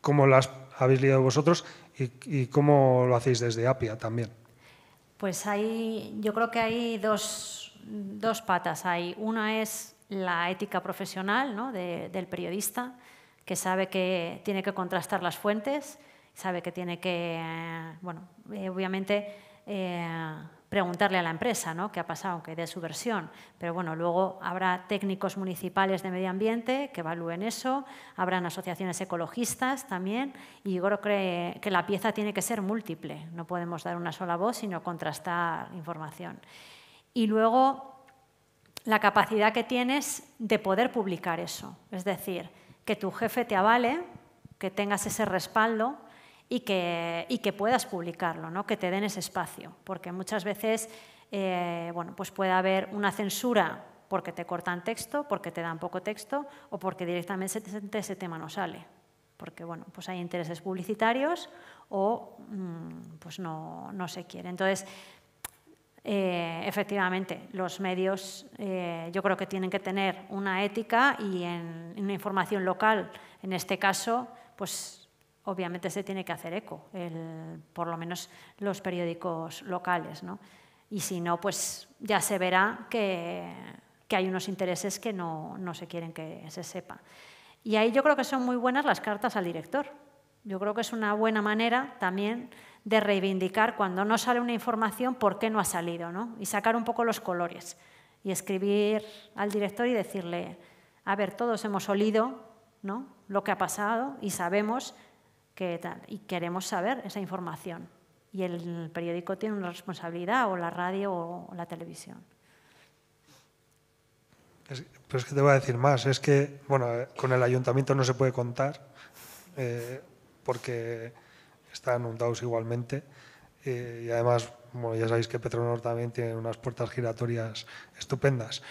cómo las habéis liado vosotros y cómo lo hacéis desde Apia también. Pues hay, yo creo que hay dos, patas. Hay, una es la ética profesional ¿no? del periodista, que sabe que tiene que contrastar las fuentes, sabe que tiene que, eh, bueno, eh, obviamente eh, preguntarle a la empresa ¿no? qué ha pasado, que dé su versión. Pero bueno, luego habrá técnicos municipales de medio ambiente que evalúen eso, habrán asociaciones ecologistas también, y yo creo que, que la pieza tiene que ser múltiple, no podemos dar una sola voz, sino contrastar información. Y luego la capacidad que tienes de poder publicar eso, es decir, que tu jefe te avale, que tengas ese respaldo, y que, y que puedas publicarlo, ¿no? que te den ese espacio, porque muchas veces eh, bueno, pues puede haber una censura porque te cortan texto, porque te dan poco texto o porque directamente ese, tema no sale. Porque bueno, pues hay intereses publicitarios o mm, pues no, se quiere. Entonces, eh, efectivamente, los medios eh, yo creo que tienen que tener una ética y una información local, en este caso, pues obviamente se tiene que hacer eco, por lo menos los periódicos locales. Y si no, pues ya se verá que, hay unos intereses que no, se quieren que se sepa. Y ahí yo creo que son muy buenas las cartas al director. Yo creo que es una buena manera también de reivindicar cuando no sale una información por qué no ha salido, ¿no? Y sacar un poco los colores y escribir al director y decirle, a ver, todos hemos olido ¿no? lo que ha pasado y sabemos y queremos saber esa información. Y el periódico tiene una responsabilidad, o la radio, o la televisión. pero es que te voy a decir más, es que, bueno, con el ayuntamiento no se puede contar, eh, porque están inundados igualmente, eh, y además, bueno, ya sabéis que Petronor también tiene unas puertas giratorias estupendas.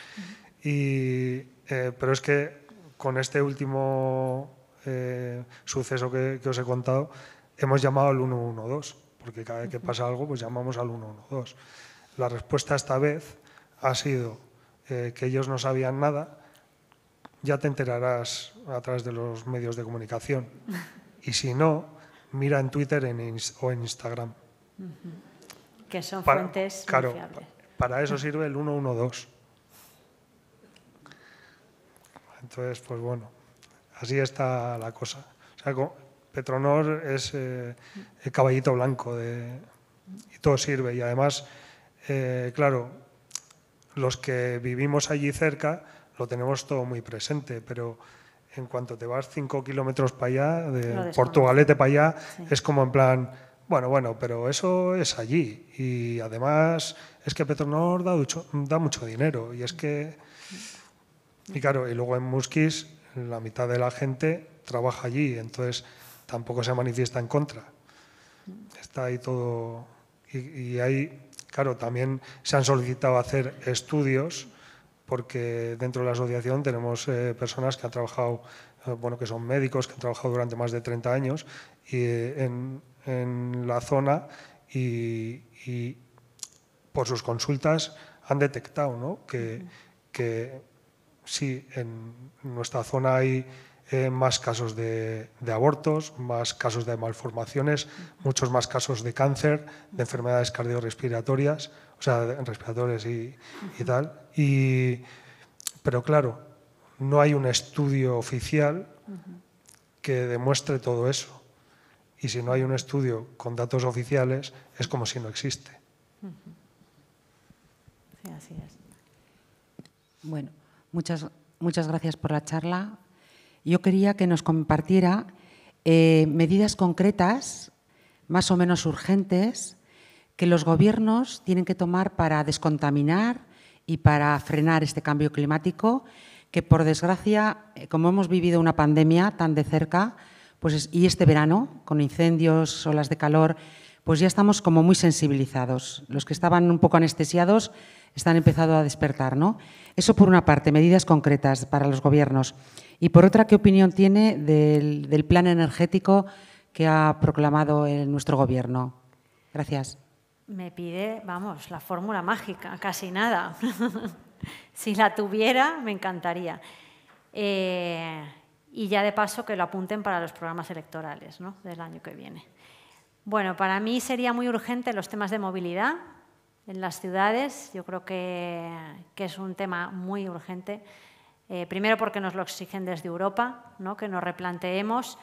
Eh, pero es que con este último eh, suceso que, os he contado, hemos llamado al 112, porque cada vez que pasa algo, pues llamamos al 112. La respuesta esta vez ha sido eh, que ellos no sabían nada, ya te enterarás a través de los medios de comunicación. Y si no, mira en Twitter o en Instagram. Que son fuentes claro, para eso sirve el 112. Entonces, pues bueno. Así está la cosa. Petronor es eh, el caballito blanco de, y todo sirve. Y además, eh, claro, los que vivimos allí cerca lo tenemos todo muy presente, pero en cuanto te vas 5 kilómetros para allá, de Portugalete para allá, es como en plan, bueno, bueno, pero eso es allí. Y además es que Petronor da mucho, da mucho dinero. Y es que, y claro, y luego en Musquis la mitad de la gente trabaja allí, entonces tampoco se manifiesta en contra. Está ahí todo. Y, ahí, claro, también se han solicitado hacer estudios, porque dentro de la asociación tenemos eh, personas que han trabajado, eh, bueno, que son médicos, que han trabajado durante más de 30 años y, eh, en, la zona y, por sus consultas han detectado que, que sí, en nuestra zona hay eh, más casos de, abortos, más casos de malformaciones, muchos más casos de cáncer, de enfermedades cardiorrespiratorias, o sea, respiratorias y, tal. pero claro, no hay un estudio oficial que demuestre todo eso. Y si no hay un estudio con datos oficiales, es como si no existe. así Bueno, Muchas, gracias por la charla. Yo quería que nos compartiera eh, medidas concretas, más o menos urgentes, que los gobiernos tienen que tomar para descontaminar y para frenar este cambio climático, que por desgracia, eh, como hemos vivido una pandemia tan de cerca, pues, y este verano, con incendios, olas de calor, pues ya estamos como muy sensibilizados. Los que estaban un poco anestesiados están empezando a despertar. ¿no? Eso por una parte, medidas concretas para los gobiernos. Y por otra, ¿qué opinión tiene del, plan energético que ha proclamado nuestro gobierno? Gracias. Me pide, vamos, la fórmula mágica, casi nada. si la tuviera, me encantaría. Eh, y ya de paso que lo apunten para los programas electorales del año que viene. Bueno, para mí sería muy urgente los temas de movilidad, en las ciudades. Yo creo que, es un tema muy urgente. Eh, primero porque nos lo exigen desde Europa, que nos replanteemos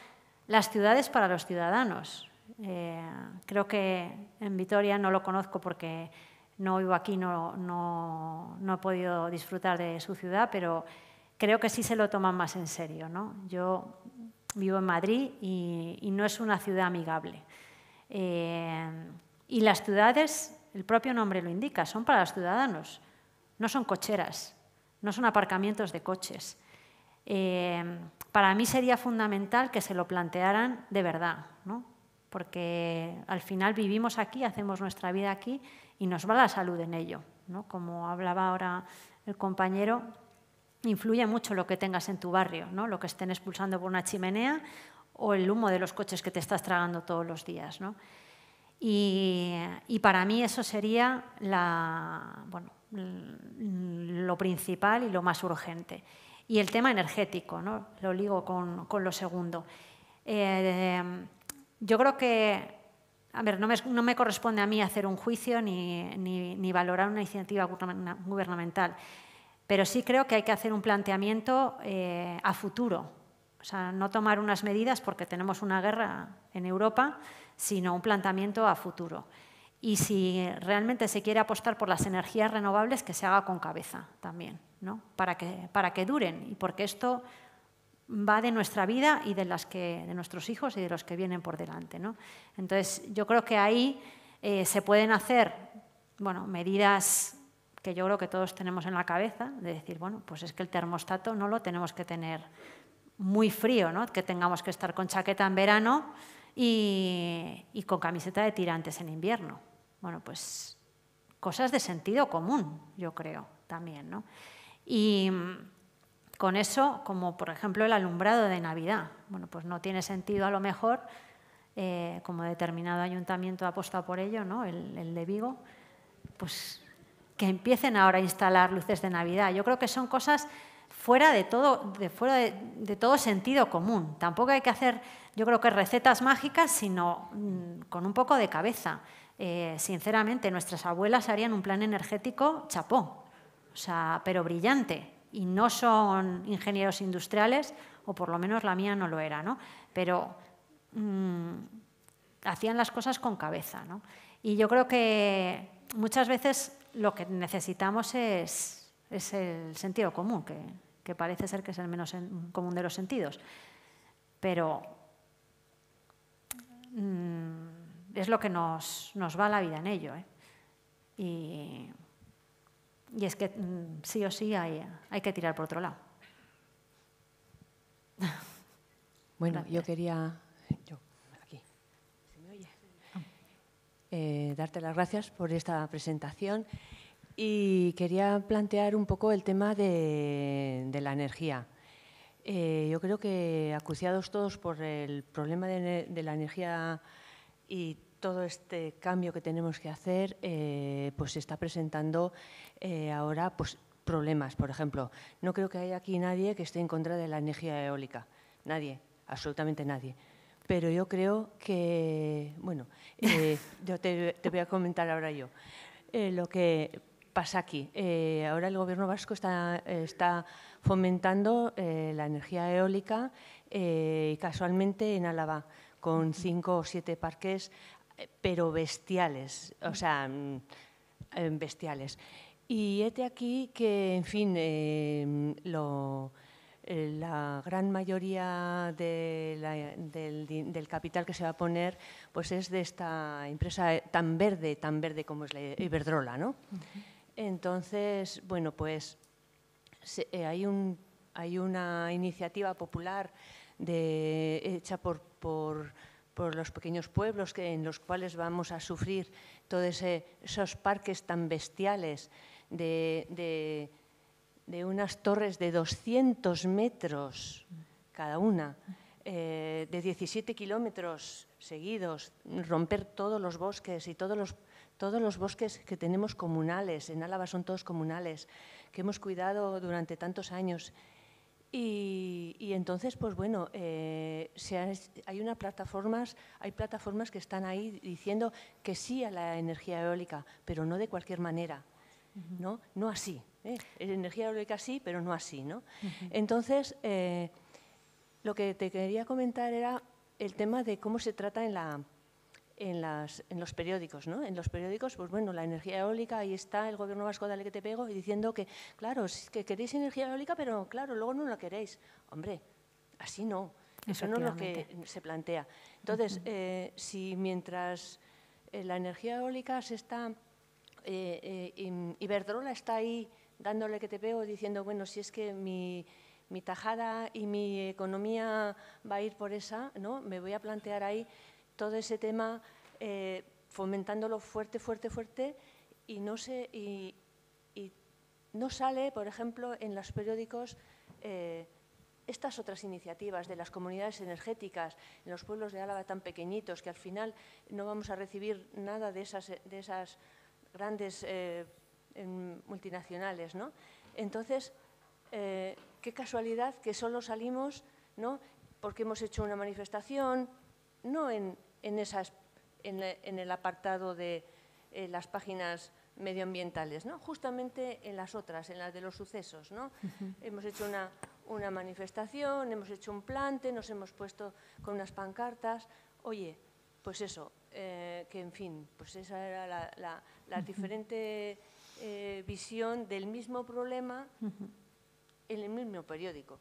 las ciudades para los ciudadanos. Eh, creo que en Vitoria no lo conozco porque no vivo aquí, no, he podido disfrutar de su ciudad, pero creo que sí se lo toman más en serio. Yo vivo en Madrid y, no es una ciudad amigable. Eh, y las ciudades el propio nombre lo indica, son para los ciudadanos, no son cocheras, no son aparcamientos de coches. Em, para mí sería fundamental que se lo plantearan de verdad, porque al final vivimos aquí, hacemos nuestra vida aquí y nos va la salud en ello. Como hablaba ahora el compañero, influye mucho lo que tengas en tu barrio, ¿no? lo que estén expulsando por una chimenea o el humo de los coches que te estás tragando todos los días. ¿no? Y, para mí eso sería lo principal y lo más urgente. Y el tema energético, lo ligo con, lo segundo. Eh, yo creo que, a ver, no me, corresponde a mí hacer un juicio ni, valorar una iniciativa gubernamental, pero sí creo que hay que hacer un planteamiento eh, a futuro. O sea, no tomar unas medidas porque tenemos una guerra en Europa sino un planteamiento a futuro. Y si realmente se quiere apostar por las energías renovables, que se haga con cabeza también, ¿no? para, que, duren, y porque esto va de nuestra vida y de, las de nuestros hijos y de los que vienen por delante. Entonces, yo creo que ahí eh, se pueden hacer bueno, medidas que yo creo que todos tenemos en la cabeza, de decir, bueno, pues es que el termostato no lo tenemos que tener muy frío, ¿no? que tengamos que estar con chaqueta en verano y, con camiseta de tirantes en invierno. Bueno, pues cosas de sentido común, yo creo, también. ¿no? Y mm, con eso, como por ejemplo el alumbrado de Navidad. Bueno, pues no tiene sentido a lo mejor, eh, como determinado ayuntamiento ha apostado por ello, ¿no? el, el de Vigo, pues que empiecen ahora a instalar luces de Navidad. Yo creo que son cosas fuera de todo, de, fuera de, todo sentido común. Tampoco hay que hacer, yo creo que recetas mágicas, sino mm, con un poco de cabeza. Eh, sinceramente, nuestras abuelas harían un plan energético chapó, o sea, pero brillante. Y no son ingenieros industriales, o por lo menos la mía no lo era, ¿no? Pero mm, hacían las cosas con cabeza, ¿no? Y yo creo que muchas veces lo que necesitamos es, es el sentido común, que que parece ser que es el menos común de los sentidos. Pero mm, es lo que nos, va la vida en ello. ¿eh? Y, es que mm, sí o sí hay, que tirar por otro lado. Bueno, yo quería eh, darte las gracias por esta presentación y quería plantear un poco el tema de, la energía. Eh, yo creo que acuciados todos por el problema de, la energía y todo este cambio que tenemos que hacer, eh, pues se está presentando eh, ahora pues, problemas, por ejemplo. No creo que haya aquí nadie que esté en contra de la energía eólica. Nadie, absolutamente nadie pero yo creo que, bueno, yo te, voy a comentar ahora yo. lo que pasa aquí? Eh, ahora el Gobierno vasco está, está fomentando eh, la energía eólica eh, y casualmente en Álava, con cinco o siete parques, pero bestiales, o sea, mm, bestiales. Y este aquí que, en fin, em, la gran mayoría del, capital que se va a poner pues es de esta empresa tan verde, tan verde como es la Iberdrola, ¿no? Entonces, bueno, pues eh, hay, un, hay una iniciativa popular hecha por, los pequeños pueblos en los cuales vamos a sufrir todos esos parques tan bestiales de, unas torres de 200 metros cada una, eh, de 17 kilómetros seguidos, romper todos los bosques y todos los todos los bosques que tenemos comunales, en Álava son todos comunales, que hemos cuidado durante tantos años. Y, entonces, pues bueno, eh, hay unas plataformas, hay plataformas que están ahí diciendo que sí a la energía eólica, pero no de cualquier manera, ¿no? No así. ¿eh? Energía eólica sí, pero no así, ¿no? Entonces, eh, lo que te quería comentar era el tema de cómo se trata en la en, las, en los periódicos, ¿no? En los periódicos, pues bueno, la energía eólica, ahí está el gobierno vasco, dale que te pego, y diciendo que, claro, es que queréis energía eólica, pero claro, luego no la queréis. Hombre, así no. Eso no es lo que se plantea. Entonces, eh, si mientras eh, la energía eólica se está... Eh, eh Iberdrola está ahí dándole que te pego, diciendo, bueno, si es que mi, mi tajada y mi economía va a ir por esa, ¿no? Me voy a plantear ahí todo ese tema eh, fomentándolo fuerte, fuerte, fuerte y no, se, y, no sale, por ejemplo, en los periódicos eh, estas otras iniciativas de las comunidades energéticas en los pueblos de Álava tan pequeñitos que al final no vamos a recibir nada de esas, de esas grandes eh, em, multinacionales. ¿no? Entonces, qué casualidad que solo salimos ¿no? porque hemos hecho una manifestación, no en en, esas, en, el apartado de eh, las páginas medioambientales, ¿no? justamente en las otras, en las de los sucesos. ¿no? Hemos hecho una, manifestación, hemos hecho un plante, nos hemos puesto con unas pancartas. Oye, pues eso, eh, que en fin, pues esa era la, diferente eh, visión del mismo problema en el mismo periódico.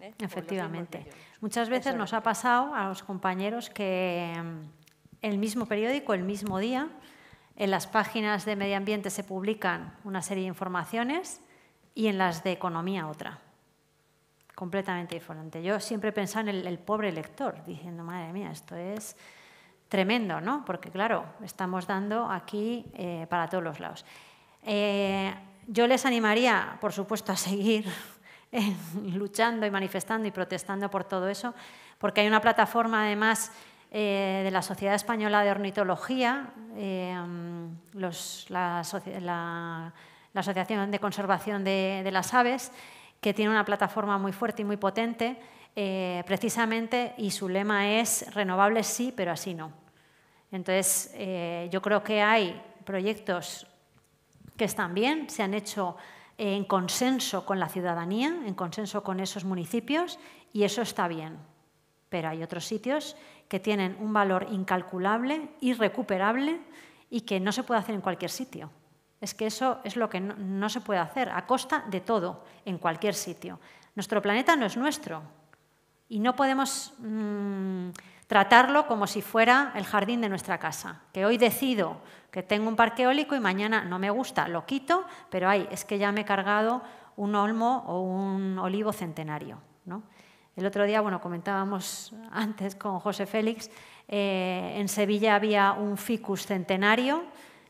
¿Eh? Efectivamente. Muchas veces nos ha pasado a los compañeros que mm, el mismo periódico, el mismo día, en las páginas de medio ambiente se publican una serie de informaciones y en las de economía otra. Completamente diferente. Yo siempre pensaba en el, pobre lector, diciendo, madre mía, esto es tremendo, ¿no? Porque claro, estamos dando aquí eh, para todos los lados. Eh, yo les animaría, por supuesto, a seguir luchando y manifestando y protestando por todo eso, porque hay una plataforma además eh, de la Sociedad Española de Ornitología, eh, mm, la, Asociación de Conservación de, de, las Aves, que tiene una plataforma muy fuerte y muy potente, eh, precisamente, y su lema es renovables sí, pero así no. Entonces, yo creo que hay proyectos que están bien, se han hecho en consenso con la ciudadanía, en consenso con esos municipios, y eso está bien. Pero hay otros sitios que tienen un valor incalculable, irrecuperable, y que no se puede hacer en cualquier sitio. Es que eso es lo que no, se puede hacer, a costa de todo, en cualquier sitio. Nuestro planeta no es nuestro, y no podemos... Mm, tratarlo como si fuera el jardín de nuestra casa, que hoy decido que tengo un parque eólico y mañana no me gusta, lo quito, pero es que ya me he cargado un olmo o un olivo centenario. El otro día, bueno, comentábamos antes con José Félix, eh, en Sevilla había un ficus centenario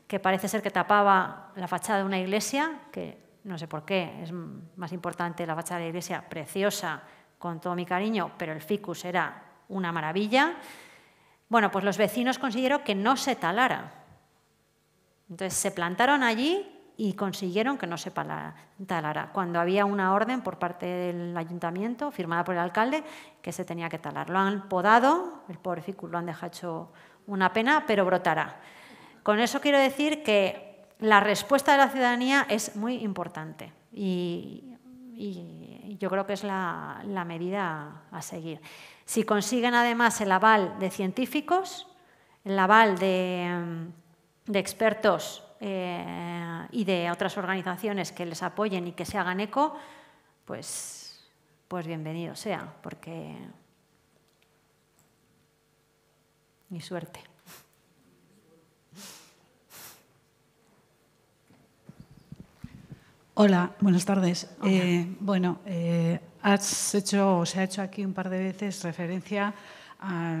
que parece ser que tapaba la fachada de una iglesia, que no sé por qué, es más importante la fachada de la iglesia, preciosa, con todo mi cariño, pero el ficus era una maravilla. Bueno, pues los vecinos consiguieron que no se talara. Entonces se plantaron allí y consiguieron que no se talara, cuando había una orden por parte del ayuntamiento, firmada por el alcalde, que se tenía que talar. Lo han podado, el pobre ficus lo han dejado hecho una pena, pero brotará. Con eso quiero decir que la respuesta de la ciudadanía es muy importante y y yo creo que es la, medida a seguir. Si consiguen además el aval de científicos, el aval de, de expertos eh, y de otras organizaciones que les apoyen y que se hagan eco, pues, pues bienvenido sea, porque... Mi suerte. Hola, buenas tardes. Eh, bueno, eh, has hecho, se ha hecho aquí un par de veces referencia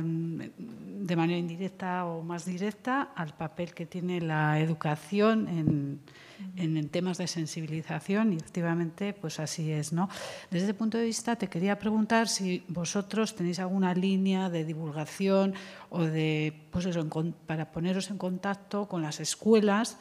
de manera indirecta o más directa al papel que tiene la educación en, temas de sensibilización y efectivamente pues así es. ¿no? Desde ese punto de vista te quería preguntar si vosotros tenéis alguna línea de divulgación o de pues eso, para poneros en contacto con las escuelas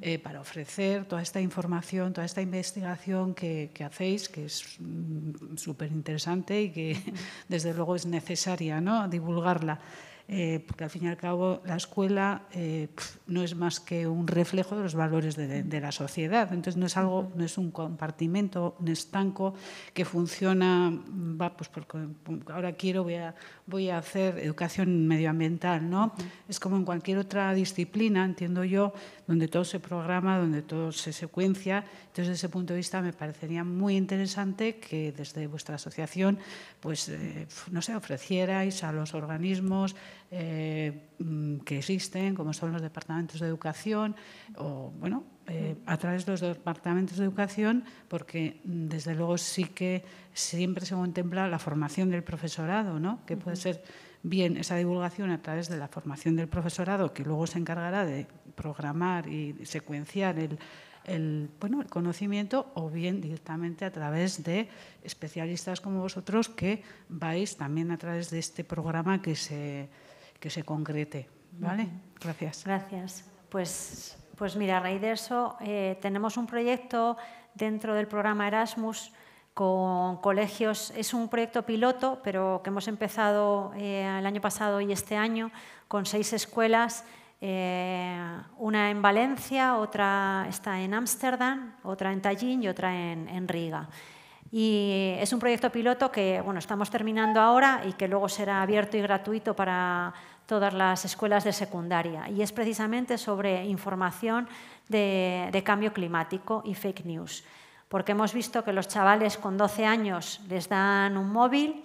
eh, para ofrecer toda esta información, toda esta investigación que, hacéis, que es mm, súper interesante y que desde luego es necesaria ¿no? divulgarla. Eh, porque al fin y al cabo la escuela eh, no es más que un reflejo de los valores de, la sociedad. Entonces no es algo, no es un compartimento, un estanco que funciona, mm, pues porque ahora quiero, voy a, voy a hacer educación medioambiental, ¿no? Es como en cualquier otra disciplina, entiendo yo, donde todo se programa, donde todo se secuencia. Entonces, desde ese punto de vista, me parecería muy interesante que desde vuestra asociación, pues, eh, no sé, ofrecierais a los organismos eh, mm, que existen, como son los departamentos de educación, o, bueno, eh, a través de los departamentos de educación, porque mm, desde luego sí que siempre se contempla la formación del profesorado, ¿no? que puede ser bien esa divulgación a través de la formación del profesorado, que luego se encargará de programar y secuenciar el, el, bueno, el conocimiento, o bien directamente a través de especialistas como vosotros que vais también a través de este programa que se, que se concrete. ¿Vale? Gracias. Gracias. Pues, pues mira, a raíz de eso eh, tenemos un proyecto dentro del programa Erasmus con colegios. Es un proyecto piloto, pero que hemos empezado eh, el año pasado y este año con seis escuelas, eh, una en Valencia, otra está en Ámsterdam, otra en Tallinn y otra en, Riga. Y es un proyecto piloto que estamos terminando ahora y que luego será abierto y gratuito para todas las escuelas de secundaria. Y es precisamente sobre información de cambio climático y fake news porque hemos visto que los chavales con 12 años les dan un móvil,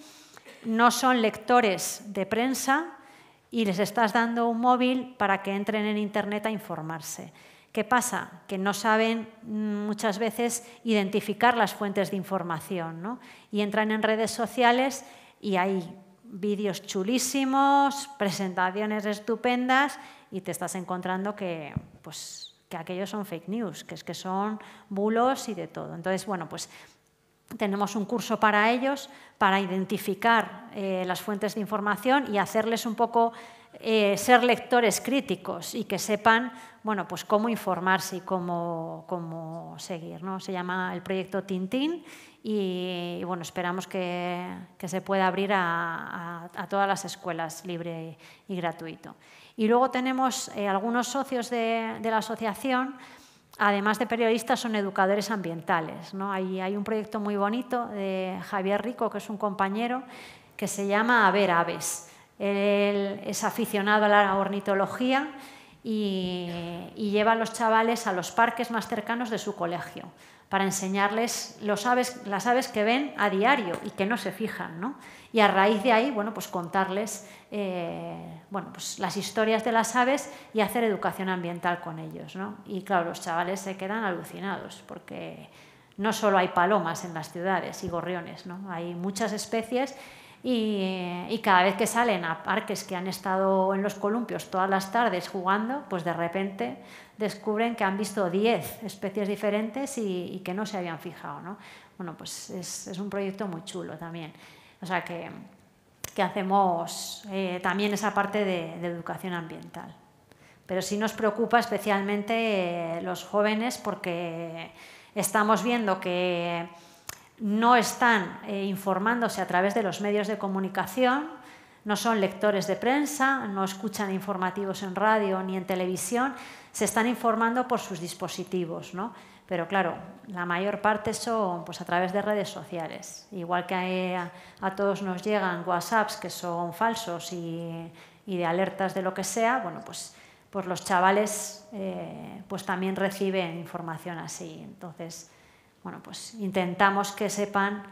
no son lectores de prensa y les estás dando un móvil para que entren en Internet a informarse. ¿Qué pasa? Que no saben mm, muchas veces identificar las fuentes de información y entran en redes sociales y hay vídeos chulísimos, presentaciones estupendas y te estás encontrando que pues, que aquellos son fake news, que es que son bulos y de todo. Entonces, bueno, pues tenemos un curso para ellos, para identificar eh, las fuentes de información y hacerles un poco eh, ser lectores críticos y que sepan bueno, pues cómo informarse y cómo, seguir. ¿no? Se llama el proyecto Tintín y, bueno, esperamos que, que, se pueda abrir a todas las escuelas libre y gratuito. Y luego tenemos eh, algunos socios de, la asociación, además de periodistas, son educadores ambientales. Hay, un proyecto muy bonito de Javier Rico, que es un compañero, que se llama A ver aves. Él es aficionado a la ornitología y, y lleva a los chavales a los parques más cercanos de su colegio para enseñarles las aves que ven a diario y que no se fijan. ¿no? Y a raíz de ahí, bueno, pues contarles eh, bueno, pues las historias de las aves y hacer educación ambiental con ellos. Y claro, los chavales se quedan alucinados porque no solo hay palomas en las ciudades y gorriones, ¿no? hay muchas especies y, cada vez que salen a parques que han estado en los columpios todas las tardes jugando, pues de repente descubren que han visto 10 especies diferentes y, que no se habían fijado. ¿no? Bueno, pues es, un proyecto muy chulo también. O sea que, hacemos eh, también esa parte de, educación ambiental. Pero sí nos preocupa especialmente eh, los jóvenes porque estamos viendo que no están eh, informándose a través de los medios de comunicación, no son lectores de prensa, no escuchan informativos en radio ni en televisión, se están informando por sus dispositivos, ¿no? Pero claro, la mayor parte son pues, a través de redes sociales. Igual que a, todos nos llegan WhatsApps que son falsos y, de alertas de lo que sea, bueno, pues, pues los chavales eh, pues también reciben información así. Entonces, bueno, pues intentamos que sepan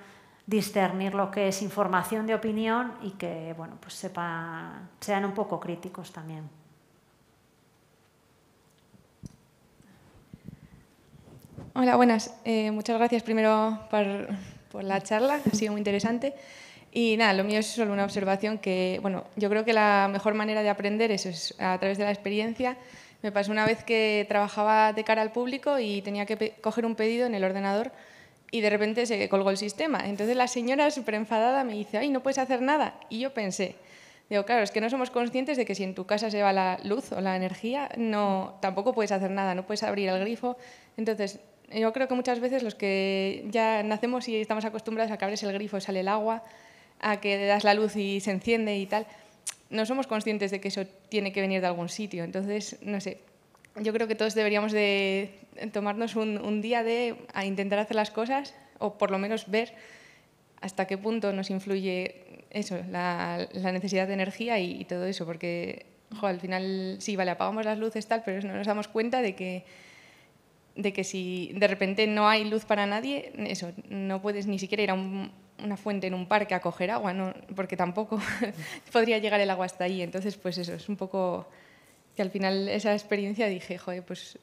discernir lo que es información de opinión y que bueno, pues sean un poco críticos también. Hola, buenas. Eh, muchas gracias primero por, la charla, ha sido muy interesante. Y nada, lo mío es solo una observación que, bueno, yo creo que la mejor manera de aprender eso es a través de la experiencia me pasó una vez que trabajaba de cara al público y tenía que coger un pedido en el ordenador y de repente se colgó el sistema. Entonces la señora, súper enfadada, me dice, ay, no puedes hacer nada. Y yo pensé, digo, claro, es que no somos conscientes de que si en tu casa se va la luz o la energía, no, tampoco puedes hacer nada, no puedes abrir el grifo. Entonces, yo creo que muchas veces los que ya nacemos y estamos acostumbrados a que abres el grifo, y sale el agua, a que das la luz y se enciende y tal, no somos conscientes de que eso tiene que venir de algún sitio. Entonces, no sé, yo creo que todos deberíamos de tomarnos un, día de a intentar hacer las cosas o por lo menos ver hasta qué punto nos influye eso, la, necesidad de energía y, todo eso, porque al final sí, vale, apagamos las luces tal, pero no nos damos cuenta de que, de que si de repente no hay luz para nadie, eso, no puedes ni siquiera ir a un una fuente en un parque a coger agua, ¿no? porque tampoco podría llegar el agua hasta ahí. Entonces, pues eso, es un poco que al final esa experiencia dije, joder, pues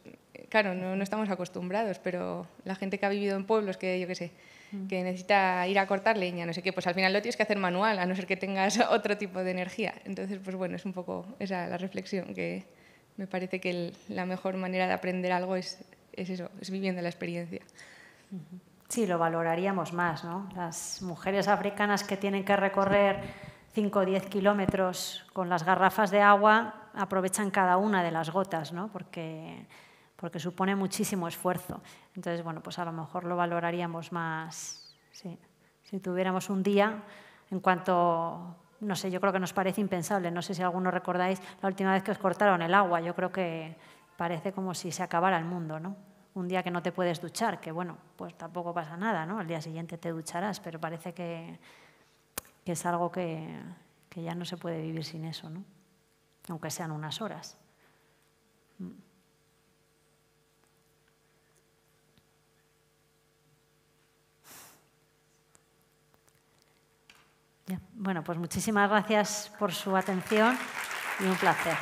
claro, no, estamos acostumbrados, pero la gente que ha vivido en pueblos que yo qué sé, mm. que necesita ir a cortar leña, no sé qué, pues al final lo tienes que hacer manual, a no ser que tengas otro tipo de energía. Entonces, pues bueno, es un poco esa la reflexión, que me parece que la mejor manera de aprender algo es, es eso, es viviendo la experiencia. Sí, lo valoraríamos más, ¿no? Las mujeres africanas que tienen que recorrer 5 o 10 kilómetros con las garrafas de agua aprovechan cada una de las gotas, ¿no? Porque, porque supone muchísimo esfuerzo. Entonces, bueno, pues a lo mejor lo valoraríamos más si tuviéramos un día en cuanto no sé, yo creo que nos parece impensable. No sé si alguno recordáis la última vez que os cortaron el agua. Yo creo que parece como si se acabara el mundo, ¿no? un día que no te puedes duchar, que bueno, pues tampoco pasa nada, ¿no? Al día siguiente te ducharás, pero parece que, es algo que, ya no se puede vivir sin eso, ¿no? Aunque sean unas horas. Mm. Bueno, pues muchísimas gracias por su atención y un placer.